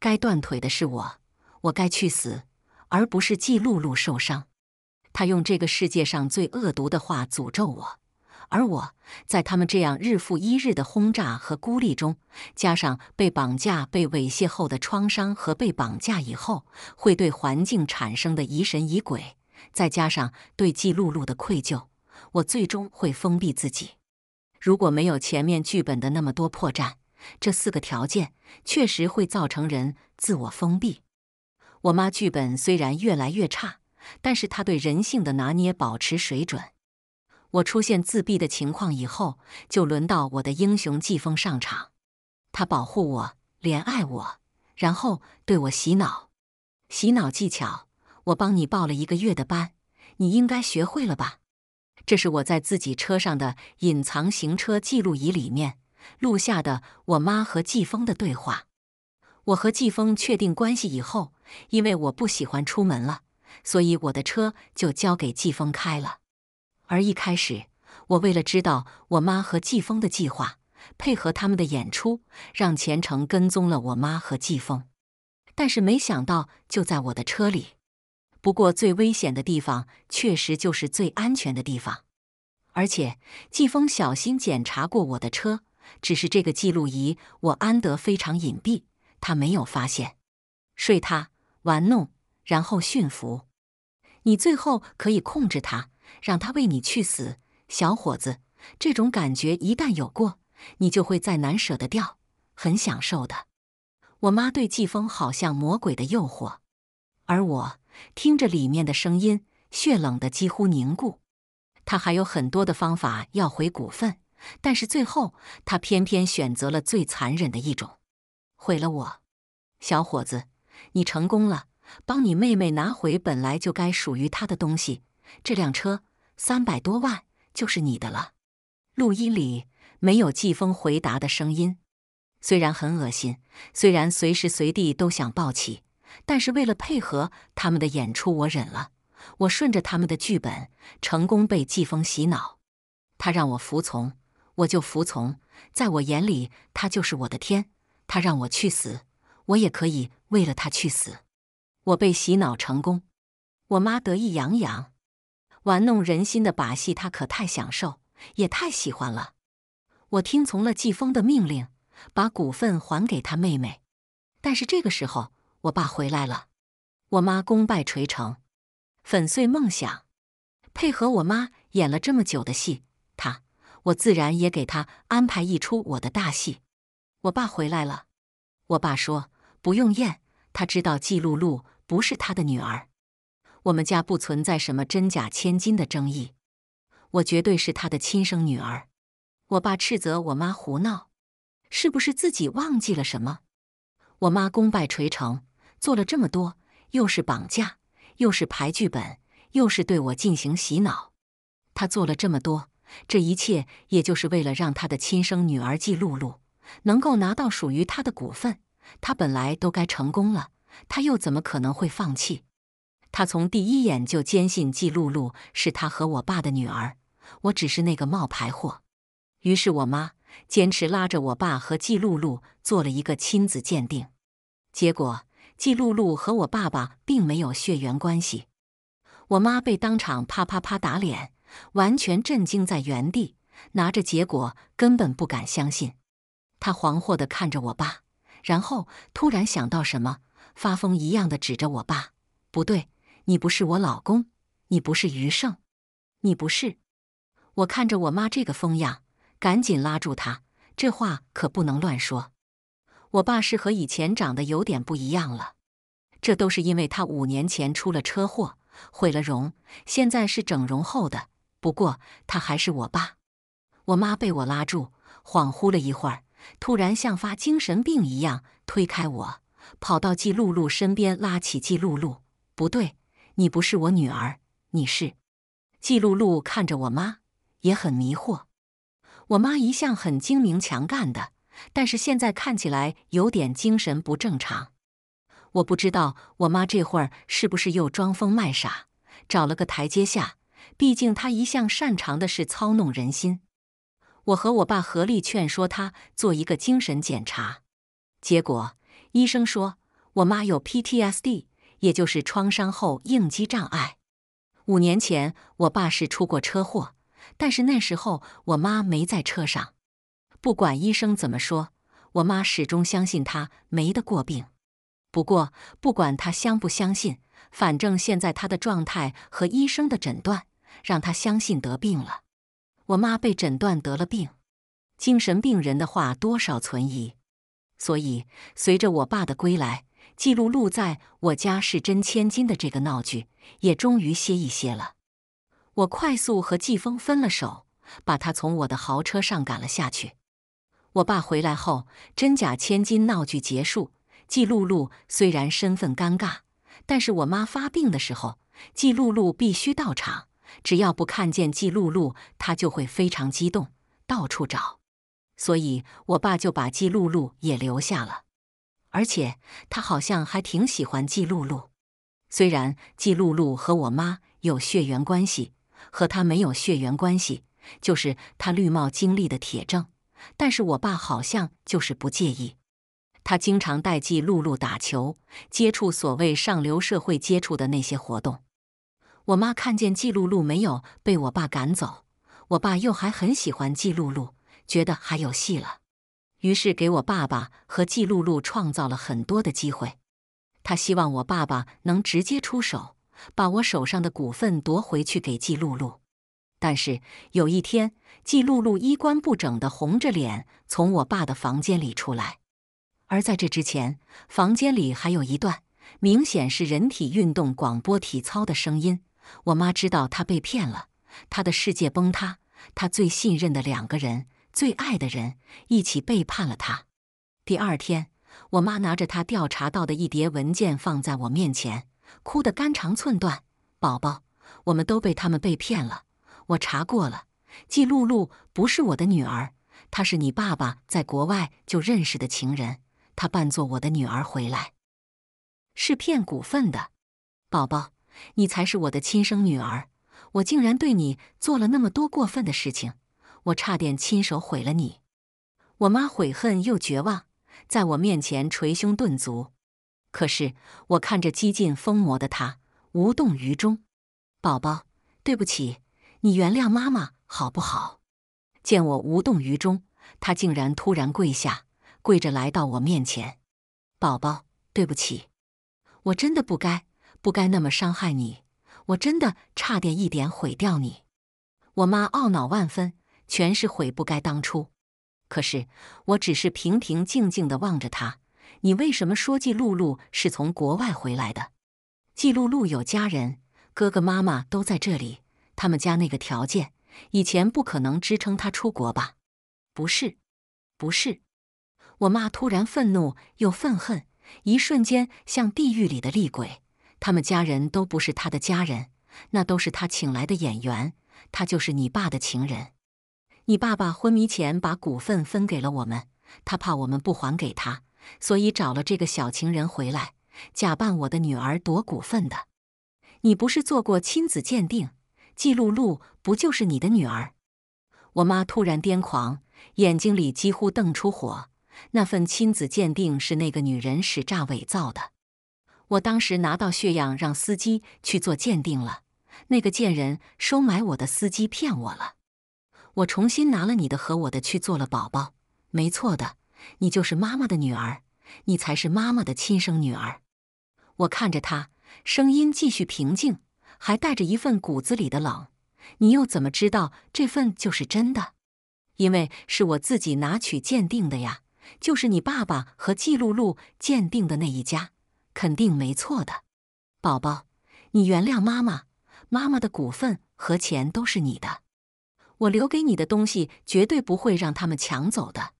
该断腿的是我，我该去死，而不是季露露受伤。他用这个世界上最恶毒的话诅咒我，而我在他们这样日复一日的轰炸和孤立中，加上被绑架、被猥亵后的创伤和被绑架以后会对环境产生的疑神疑鬼，再加上对季露露的愧疚，我最终会封闭自己。如果没有前面剧本的那么多破绽，这四个条件确实会造成人自我封闭。我妈剧本虽然越来越差。但是他对人性的拿捏保持水准。我出现自闭的情况以后，就轮到我的英雄季风上场。他保护我，怜爱我，然后对我洗脑。洗脑技巧，我帮你报了一个月的班，你应该学会了吧？这是我在自己车上的隐藏行车记录仪里面录下的我妈和季风的对话。我和季风确定关系以后，因为我不喜欢出门了。所以我的车就交给季风开了，而一开始我为了知道我妈和季风的计划，配合他们的演出，让钱程跟踪了我妈和季风，但是没想到就在我的车里。不过最危险的地方确实就是最安全的地方，而且季风小心检查过我的车，只是这个记录仪我安得非常隐蔽，他没有发现。睡他玩弄。然后驯服你，最后可以控制他，让他为你去死，小伙子。这种感觉一旦有过，你就会再难舍得掉，很享受的。我妈对季风好像魔鬼的诱惑，而我听着里面的声音，血冷的几乎凝固。他还有很多的方法要回股份，但是最后他偏偏选择了最残忍的一种，毁了我。小伙子，你成功了。帮你妹妹拿回本来就该属于她的东西，这辆车三百多万就是你的了。录音里没有季风回答的声音，虽然很恶心，虽然随时随地都想抱起，但是为了配合他们的演出，我忍了。我顺着他们的剧本，成功被季风洗脑。他让我服从，我就服从。在我眼里，他就是我的天。他让我去死，我也可以为了他去死。我被洗脑成功，我妈得意洋洋，玩弄人心的把戏，她可太享受，也太喜欢了。我听从了季风的命令，把股份还给他妹妹。但是这个时候，我爸回来了，我妈功败垂成，粉碎梦想。配合我妈演了这么久的戏，他，我自然也给他安排一出我的大戏。我爸回来了，我爸说不用验，他知道季露露。不是他的女儿，我们家不存在什么真假千金的争议，我绝对是他的亲生女儿。我爸斥责我妈胡闹，是不是自己忘记了什么？我妈功败垂成，做了这么多，又是绑架，又是排剧本，又是对我进行洗脑，他做了这么多，这一切也就是为了让他的亲生女儿季露露能够拿到属于他的股份，他本来都该成功了。他又怎么可能会放弃？他从第一眼就坚信季露露是他和我爸的女儿，我只是那个冒牌货。于是我妈坚持拉着我爸和季露露做了一个亲子鉴定，结果季露露和我爸爸并没有血缘关系。我妈被当场啪啪啪打脸，完全震惊在原地，拿着结果根本不敢相信。她惶惑地看着我爸，然后突然想到什么。发疯一样的指着我爸，不对，你不是我老公，你不是余胜，你不是。我看着我妈这个疯样，赶紧拉住她，这话可不能乱说。我爸是和以前长得有点不一样了，这都是因为他五年前出了车祸，毁了容，现在是整容后的。不过他还是我爸。我妈被我拉住，恍惚了一会儿，突然像发精神病一样推开我。跑到季露露身边，拉起季露露。不对，你不是我女儿，你是季露露。看着我妈，也很迷惑。我妈一向很精明强干的，但是现在看起来有点精神不正常。我不知道我妈这会儿是不是又装疯卖傻，找了个台阶下。毕竟她一向擅长的是操弄人心。我和我爸合力劝说她做一个精神检查，结果。医生说，我妈有 PTSD，也就是创伤后应激障碍。五年前，我爸是出过车祸，但是那时候我妈没在车上。不管医生怎么说，我妈始终相信她没得过病。不过，不管她相不相信，反正现在她的状态和医生的诊断，让她相信得病了。我妈被诊断得了病，精神病人的话多少存疑。所以，随着我爸的归来，季露露在我家是真千金的这个闹剧也终于歇一歇了。我快速和季风分了手，把他从我的豪车上赶了下去。我爸回来后，真假千金闹剧结束。季露露虽然身份尴尬，但是我妈发病的时候，季露露必须到场。只要不看见季露露，她就会非常激动，到处找。所以，我爸就把季露露也留下了，而且他好像还挺喜欢季露露。虽然季露露和我妈有血缘关系，和他没有血缘关系，就是他绿帽经历的铁证，但是我爸好像就是不介意。他经常带季露露打球，接触所谓上流社会接触的那些活动。我妈看见季露露没有被我爸赶走，我爸又还很喜欢季露露。觉得还有戏了，于是给我爸爸和季露露创造了很多的机会。他希望我爸爸能直接出手，把我手上的股份夺回去给季露露。但是有一天，季露露衣冠不整的红着脸从我爸的房间里出来，而在这之前，房间里还有一段明显是人体运动广播体操的声音。我妈知道她被骗了，她的世界崩塌，她最信任的两个人。最爱的人一起背叛了他。第二天，我妈拿着她调查到的一叠文件放在我面前，哭得肝肠寸断。宝宝，我们都被他们被骗了。我查过了，季露露不是我的女儿，她是你爸爸在国外就认识的情人。她扮作我的女儿回来，是骗股份的。宝宝，你才是我的亲生女儿。我竟然对你做了那么多过分的事情。我差点亲手毁了你，我妈悔恨又绝望，在我面前捶胸顿足。可是我看着激进疯魔的她，无动于衷。宝宝，对不起，你原谅妈妈好不好？见我无动于衷，她竟然突然跪下，跪着来到我面前。宝宝，对不起，我真的不该，不该那么伤害你，我真的差点一点毁掉你。我妈懊恼万分。全是悔不该当初，可是我只是平平静静的望着他。你为什么说季露露是从国外回来的？季露露有家人，哥哥妈妈都在这里，他们家那个条件，以前不可能支撑他出国吧？不是，不是。我妈突然愤怒又愤恨，一瞬间像地狱里的厉鬼。他们家人都不是他的家人，那都是他请来的演员，他就是你爸的情人。你爸爸昏迷前把股份分给了我们，他怕我们不还给他，所以找了这个小情人回来，假扮我的女儿夺股份的。你不是做过亲子鉴定？季露露不就是你的女儿？我妈突然癫狂，眼睛里几乎瞪出火。那份亲子鉴定是那个女人使诈伪造的。我当时拿到血样让司机去做鉴定了，那个贱人收买我的司机骗我了。我重新拿了你的和我的去做了宝宝，没错的，你就是妈妈的女儿，你才是妈妈的亲生女儿。我看着他，声音继续平静，还带着一份骨子里的冷。你又怎么知道这份就是真的？因为是我自己拿取鉴定的呀，就是你爸爸和季露露鉴定的那一家，肯定没错的。宝宝，你原谅妈妈，妈妈的股份和钱都是你的。我留给你的东西绝对不会让他们抢走的。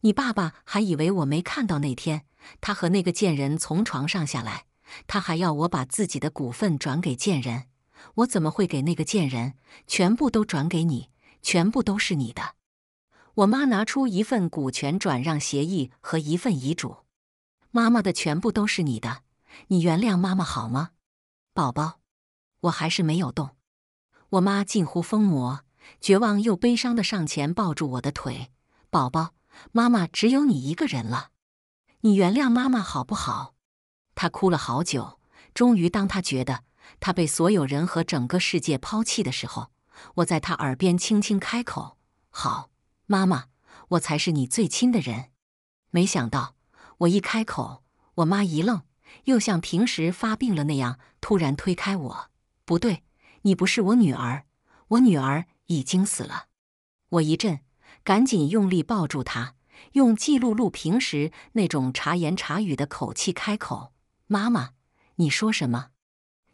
你爸爸还以为我没看到那天，他和那个贱人从床上下来，他还要我把自己的股份转给贱人。我怎么会给那个贱人？全部都转给你，全部都是你的。我妈拿出一份股权转让协议和一份遗嘱，妈妈的全部都是你的，你原谅妈妈好吗，宝宝？我还是没有动。我妈近乎疯魔。绝望又悲伤地上前抱住我的腿，宝宝，妈妈只有你一个人了，你原谅妈妈好不好？她哭了好久，终于，当她觉得她被所有人和整个世界抛弃的时候，我在她耳边轻轻开口：“好，妈妈，我才是你最亲的人。”没想到我一开口，我妈一愣，又像平时发病了那样，突然推开我：“不对，你不是我女儿，我女儿。”已经死了，我一震，赶紧用力抱住他，用季露露平时那种茶言茶语的口气开口：“妈妈，你说什么？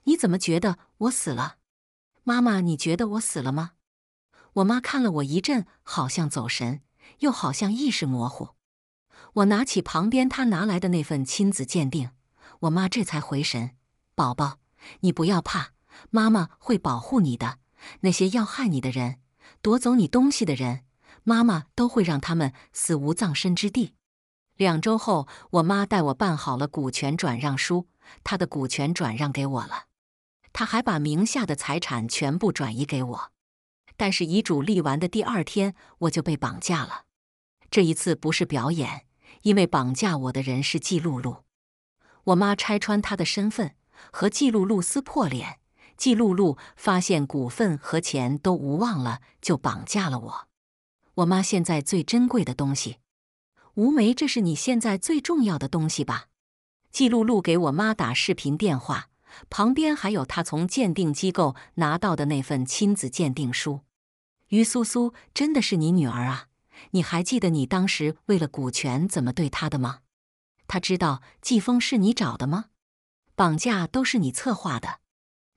你怎么觉得我死了？妈妈，你觉得我死了吗？”我妈看了我一阵，好像走神，又好像意识模糊。我拿起旁边她拿来的那份亲子鉴定，我妈这才回神：“宝宝，你不要怕，妈妈会保护你的。”那些要害你的人、夺走你东西的人，妈妈都会让他们死无葬身之地。两周后，我妈带我办好了股权转让书，她的股权转让给我了，她还把名下的财产全部转移给我。但是遗嘱立完的第二天，我就被绑架了。这一次不是表演，因为绑架我的人是季露露。我妈拆穿他的身份，和季露露撕破脸。季露露发现股份和钱都无望了，就绑架了我。我妈现在最珍贵的东西，吴梅，这是你现在最重要的东西吧？季露露给我妈打视频电话，旁边还有她从鉴定机构拿到的那份亲子鉴定书。于苏苏，真的是你女儿啊？你还记得你当时为了股权怎么对她的吗？她知道季风是你找的吗？绑架都是你策划的。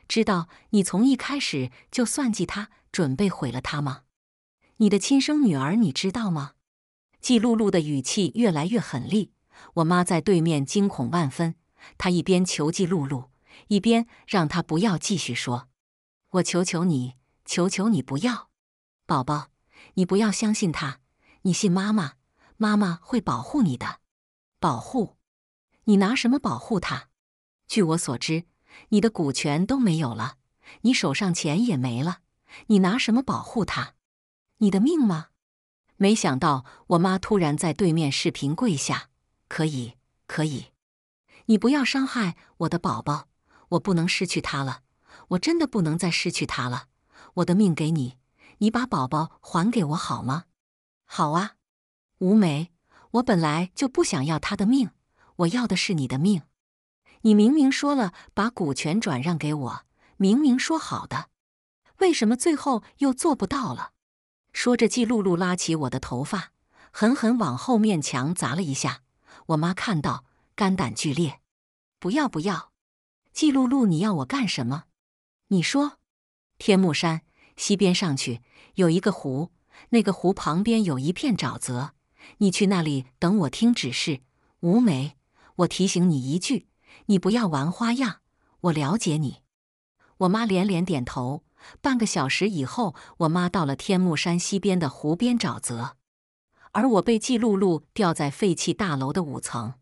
知道你从一开始就算计他，准备毁了他吗？你的亲生女儿，你知道吗？季露露的语气越来越狠厉。我妈在对面惊恐万分，她一边求季露露，一边让她不要继续说：“我求求你，求求你不要，宝宝，你不要相信他，你信妈妈，妈妈会保护你的，保护。你拿什么保护他？据我所知。”你的股权都没有了，你手上钱也没了，你拿什么保护他？你的命吗？没想到我妈突然在对面视频跪下，可以，可以，你不要伤害我的宝宝，我不能失去他了，我真的不能再失去他了，我的命给你，你把宝宝还给我好吗？好啊，吴梅，我本来就不想要他的命，我要的是你的命。你明明说了把股权转让给我，明明说好的，为什么最后又做不到了？说着，季露露拉起我的头发，狠狠往后面墙砸了一下。我妈看到，肝胆俱裂。不要不要，季露露，你要我干什么？你说，天目山西边上去有一个湖，那个湖旁边有一片沼泽，你去那里等我，听指示。吴梅，我提醒你一句。你不要玩花样，我了解你。我妈连连点头。半个小时以后，我妈到了天目山西边的湖边沼泽，而我被季露露吊在废弃大楼的五层。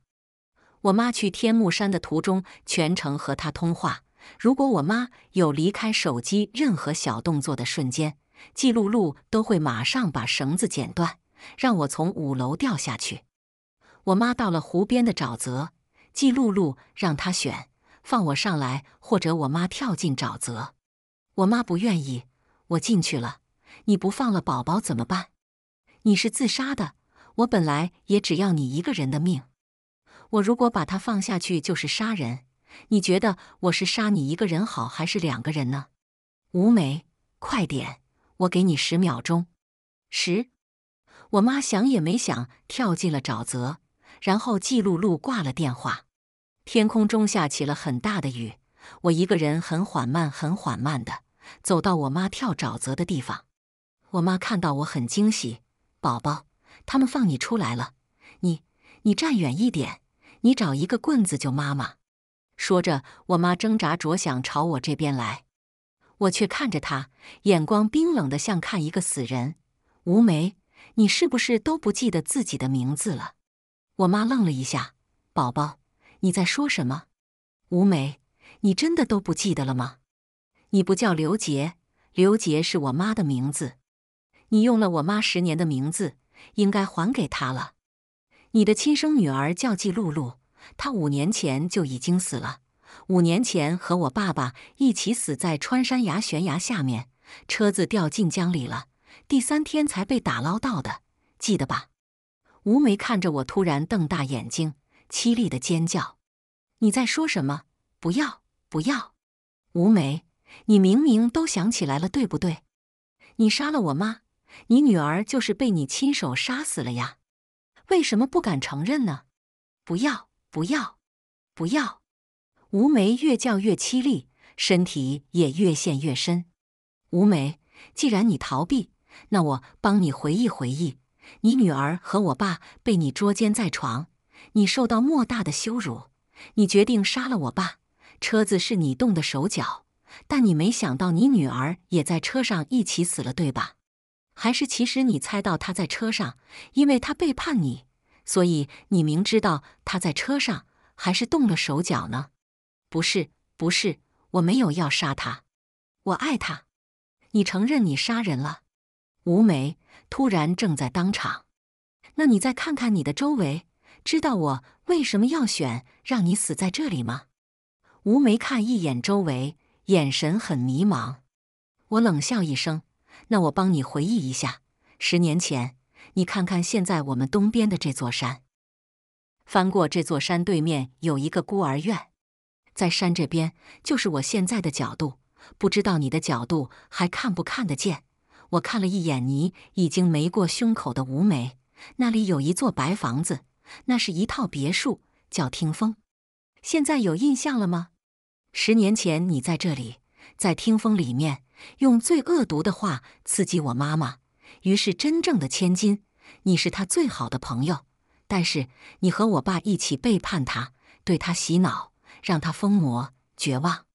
我妈去天目山的途中，全程和她通话。如果我妈有离开手机任何小动作的瞬间，季露露都会马上把绳子剪断，让我从五楼掉下去。我妈到了湖边的沼泽。季露露让他选放我上来，或者我妈跳进沼泽。我妈不愿意，我进去了。你不放了宝宝怎么办？你是自杀的。我本来也只要你一个人的命。我如果把他放下去，就是杀人。你觉得我是杀你一个人好，还是两个人呢？吴梅，快点，我给你十秒钟。十。我妈想也没想，跳进了沼泽。然后季露露挂了电话。天空中下起了很大的雨，我一个人很缓慢、很缓慢的走到我妈跳沼泽的地方。我妈看到我很惊喜：“宝宝，他们放你出来了，你你站远一点，你找一个棍子救妈妈。”说着，我妈挣扎着想朝我这边来，我却看着她，眼光冰冷的像看一个死人。吴梅，你是不是都不记得自己的名字了？我妈愣了一下：“宝宝。”你在说什么，吴梅？你真的都不记得了吗？你不叫刘杰，刘杰是我妈的名字。你用了我妈十年的名字，应该还给她了。你的亲生女儿叫季露露，她五年前就已经死了。五年前和我爸爸一起死在穿山崖悬崖下面，车子掉进江里了，第三天才被打捞到的。记得吧？吴梅看着我，突然瞪大眼睛，凄厉的尖叫。你在说什么？不要不要，吴梅，你明明都想起来了，对不对？你杀了我妈，你女儿就是被你亲手杀死了呀！为什么不敢承认呢？不要不要不要！吴梅越叫越凄厉，身体也越陷越深。吴梅，既然你逃避，那我帮你回忆回忆：你女儿和我爸被你捉奸在床，你受到莫大的羞辱。你决定杀了我爸，车子是你动的手脚，但你没想到你女儿也在车上一起死了，对吧？还是其实你猜到她在车上，因为她背叛你，所以你明知道她在车上，还是动了手脚呢？不是，不是，我没有要杀她，我爱她。你承认你杀人了，吴梅突然正在当场，那你再看看你的周围。知道我为什么要选让你死在这里吗？吴梅看一眼周围，眼神很迷茫。我冷笑一声：“那我帮你回忆一下，十年前，你看看现在我们东边的这座山，翻过这座山，对面有一个孤儿院，在山这边就是我现在的角度，不知道你的角度还看不看得见？”我看了一眼你已经没过胸口的吴梅，那里有一座白房子。那是一套别墅，叫听风。现在有印象了吗？十年前你在这里，在听风里面，用最恶毒的话刺激我妈妈。于是真正的千金，你是她最好的朋友。但是你和我爸一起背叛她，对她洗脑，让她疯魔、绝望。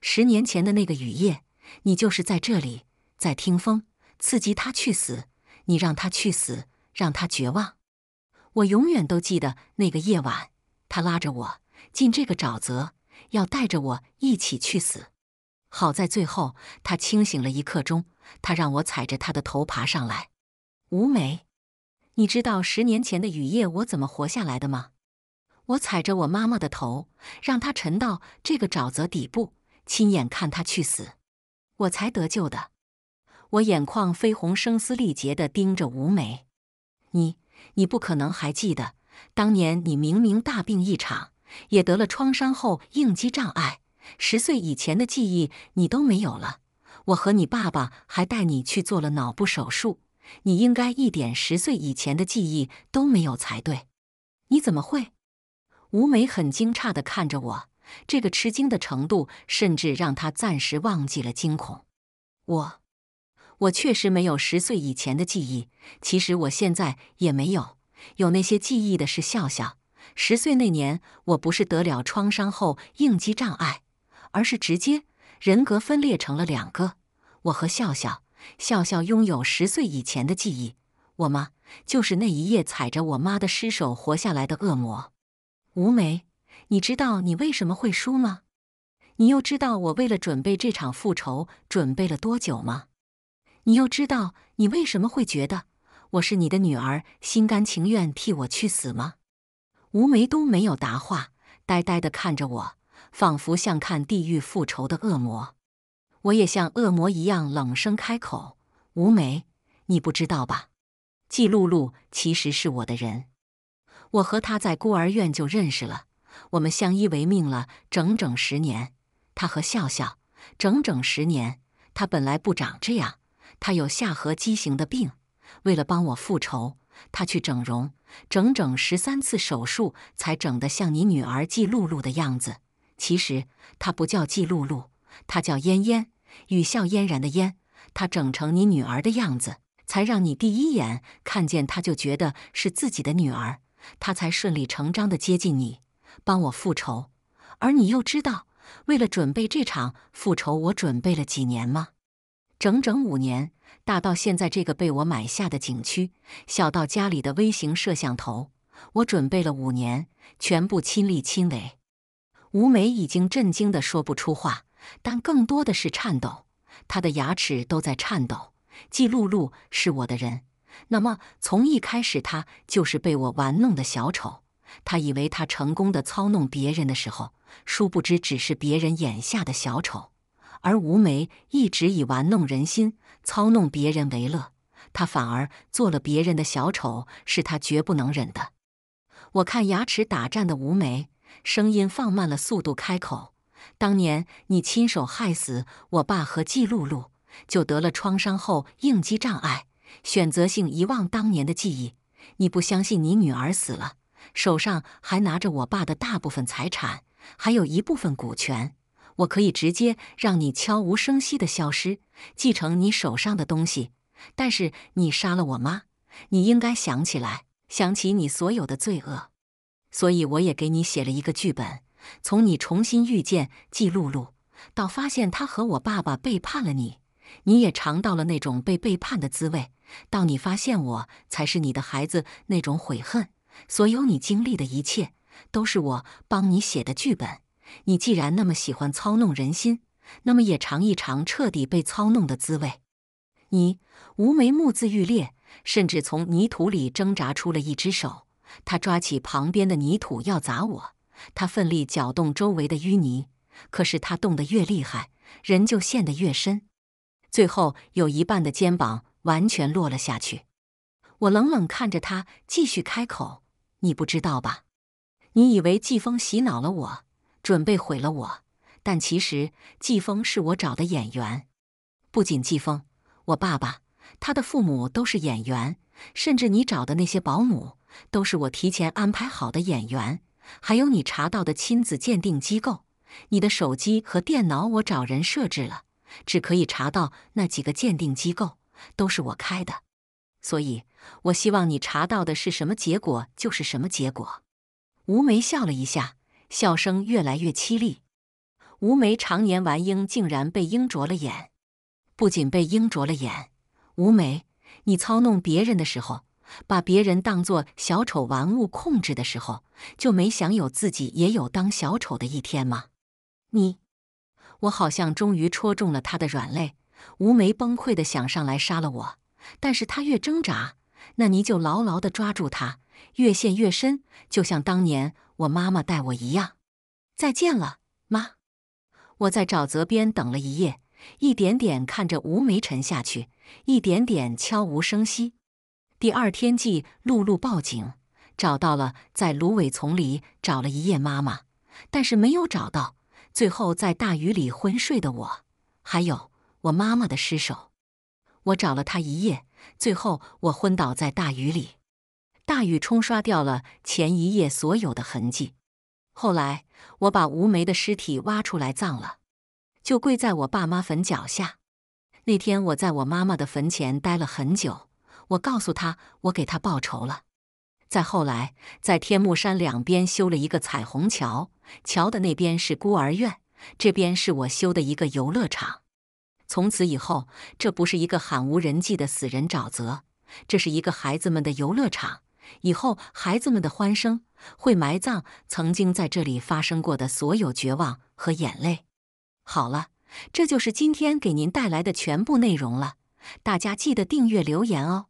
十年前的那个雨夜，你就是在这里，在听风，刺激她去死。你让她去死，让她绝望。我永远都记得那个夜晚，他拉着我进这个沼泽，要带着我一起去死。好在最后他清醒了一刻钟，他让我踩着他的头爬上来。吴梅，你知道十年前的雨夜我怎么活下来的吗？我踩着我妈妈的头，让她沉到这个沼泽底部，亲眼看她去死，我才得救的。我眼眶绯红，声嘶力竭的盯着吴梅，你。你不可能还记得当年，你明明大病一场，也得了创伤后应激障碍。十岁以前的记忆你都没有了。我和你爸爸还带你去做了脑部手术，你应该一点十岁以前的记忆都没有才对。你怎么会？吴梅很惊诧的看着我，这个吃惊的程度甚至让她暂时忘记了惊恐。我。我确实没有十岁以前的记忆，其实我现在也没有。有那些记忆的是笑笑。十岁那年，我不是得了创伤后应激障碍，而是直接人格分裂成了两个我和笑笑。笑笑拥有十岁以前的记忆，我吗？就是那一夜踩着我妈的尸首活下来的恶魔。吴梅，你知道你为什么会输吗？你又知道我为了准备这场复仇准备了多久吗？你又知道你为什么会觉得我是你的女儿，心甘情愿替我去死吗？吴梅都没有答话，呆呆的看着我，仿佛像看地狱复仇的恶魔。我也像恶魔一样冷声开口：“吴梅，你不知道吧？季露露其实是我的人。我和她在孤儿院就认识了，我们相依为命了整整十年。她和笑笑整整十年。她本来不长这样。”他有下颌畸形的病，为了帮我复仇，他去整容，整整十三次手术才整得像你女儿季露露的样子。其实他不叫季露露，他叫嫣嫣，语笑嫣然的嫣。他整成你女儿的样子，才让你第一眼看见他就觉得是自己的女儿，他才顺理成章的接近你，帮我复仇。而你又知道，为了准备这场复仇，我准备了几年吗？整整五年，大到现在这个被我买下的景区，小到家里的微型摄像头，我准备了五年，全部亲力亲为。吴梅已经震惊的说不出话，但更多的是颤抖，她的牙齿都在颤抖。季露露是我的人，那么从一开始，他就是被我玩弄的小丑。他以为他成功的操弄别人的时候，殊不知只是别人眼下的小丑。而吴梅一直以玩弄人心、操弄别人为乐，他反而做了别人的小丑，是他绝不能忍的。我看牙齿打颤的吴梅，声音放慢了速度开口：“当年你亲手害死我爸和季露露，就得了创伤后应激障碍，选择性遗忘当年的记忆。你不相信你女儿死了，手上还拿着我爸的大部分财产，还有一部分股权。”我可以直接让你悄无声息的消失，继承你手上的东西。但是你杀了我妈，你应该想起来，想起你所有的罪恶。所以我也给你写了一个剧本，从你重新遇见季露露，到发现她和我爸爸背叛了你，你也尝到了那种被背叛的滋味。到你发现我才是你的孩子，那种悔恨，所有你经历的一切，都是我帮你写的剧本。你既然那么喜欢操弄人心，那么也尝一尝彻底被操弄的滋味。你吴梅目眦欲裂，甚至从泥土里挣扎出了一只手。他抓起旁边的泥土要砸我，他奋力搅动周围的淤泥，可是他动得越厉害，人就陷得越深。最后有一半的肩膀完全落了下去。我冷冷看着他，继续开口：“你不知道吧？你以为季风洗脑了我？”准备毁了我，但其实季风是我找的演员，不仅季风，我爸爸他的父母都是演员，甚至你找的那些保姆都是我提前安排好的演员，还有你查到的亲子鉴定机构，你的手机和电脑我找人设置了，只可以查到那几个鉴定机构都是我开的，所以我希望你查到的是什么结果就是什么结果。吴梅笑了一下。笑声越来越凄厉。吴梅常年玩鹰，竟然被鹰啄了眼。不仅被鹰啄了眼，吴梅，你操弄别人的时候，把别人当作小丑玩物控制的时候，就没想有自己也有当小丑的一天吗？你，我好像终于戳中了他的软肋。吴梅崩溃的想上来杀了我，但是他越挣扎，那你就牢牢的抓住他。越陷越深，就像当年我妈妈带我一样。再见了，妈！我在沼泽边等了一夜，一点点看着吴梅沉下去，一点点悄无声息。第二天，纪露露报警，找到了在芦苇丛里找了一夜妈妈，但是没有找到。最后，在大雨里昏睡的我，还有我妈妈的尸首，我找了他一夜，最后我昏倒在大雨里。大雨冲刷掉了前一夜所有的痕迹。后来，我把吴梅的尸体挖出来葬了，就跪在我爸妈坟脚下。那天，我在我妈妈的坟前待了很久。我告诉她，我给她报仇了。再后来，在天目山两边修了一个彩虹桥，桥的那边是孤儿院，这边是我修的一个游乐场。从此以后，这不是一个罕无人迹的死人沼泽，这是一个孩子们的游乐场。以后，孩子们的欢声会埋葬曾经在这里发生过的所有绝望和眼泪。好了，这就是今天给您带来的全部内容了。大家记得订阅、留言哦。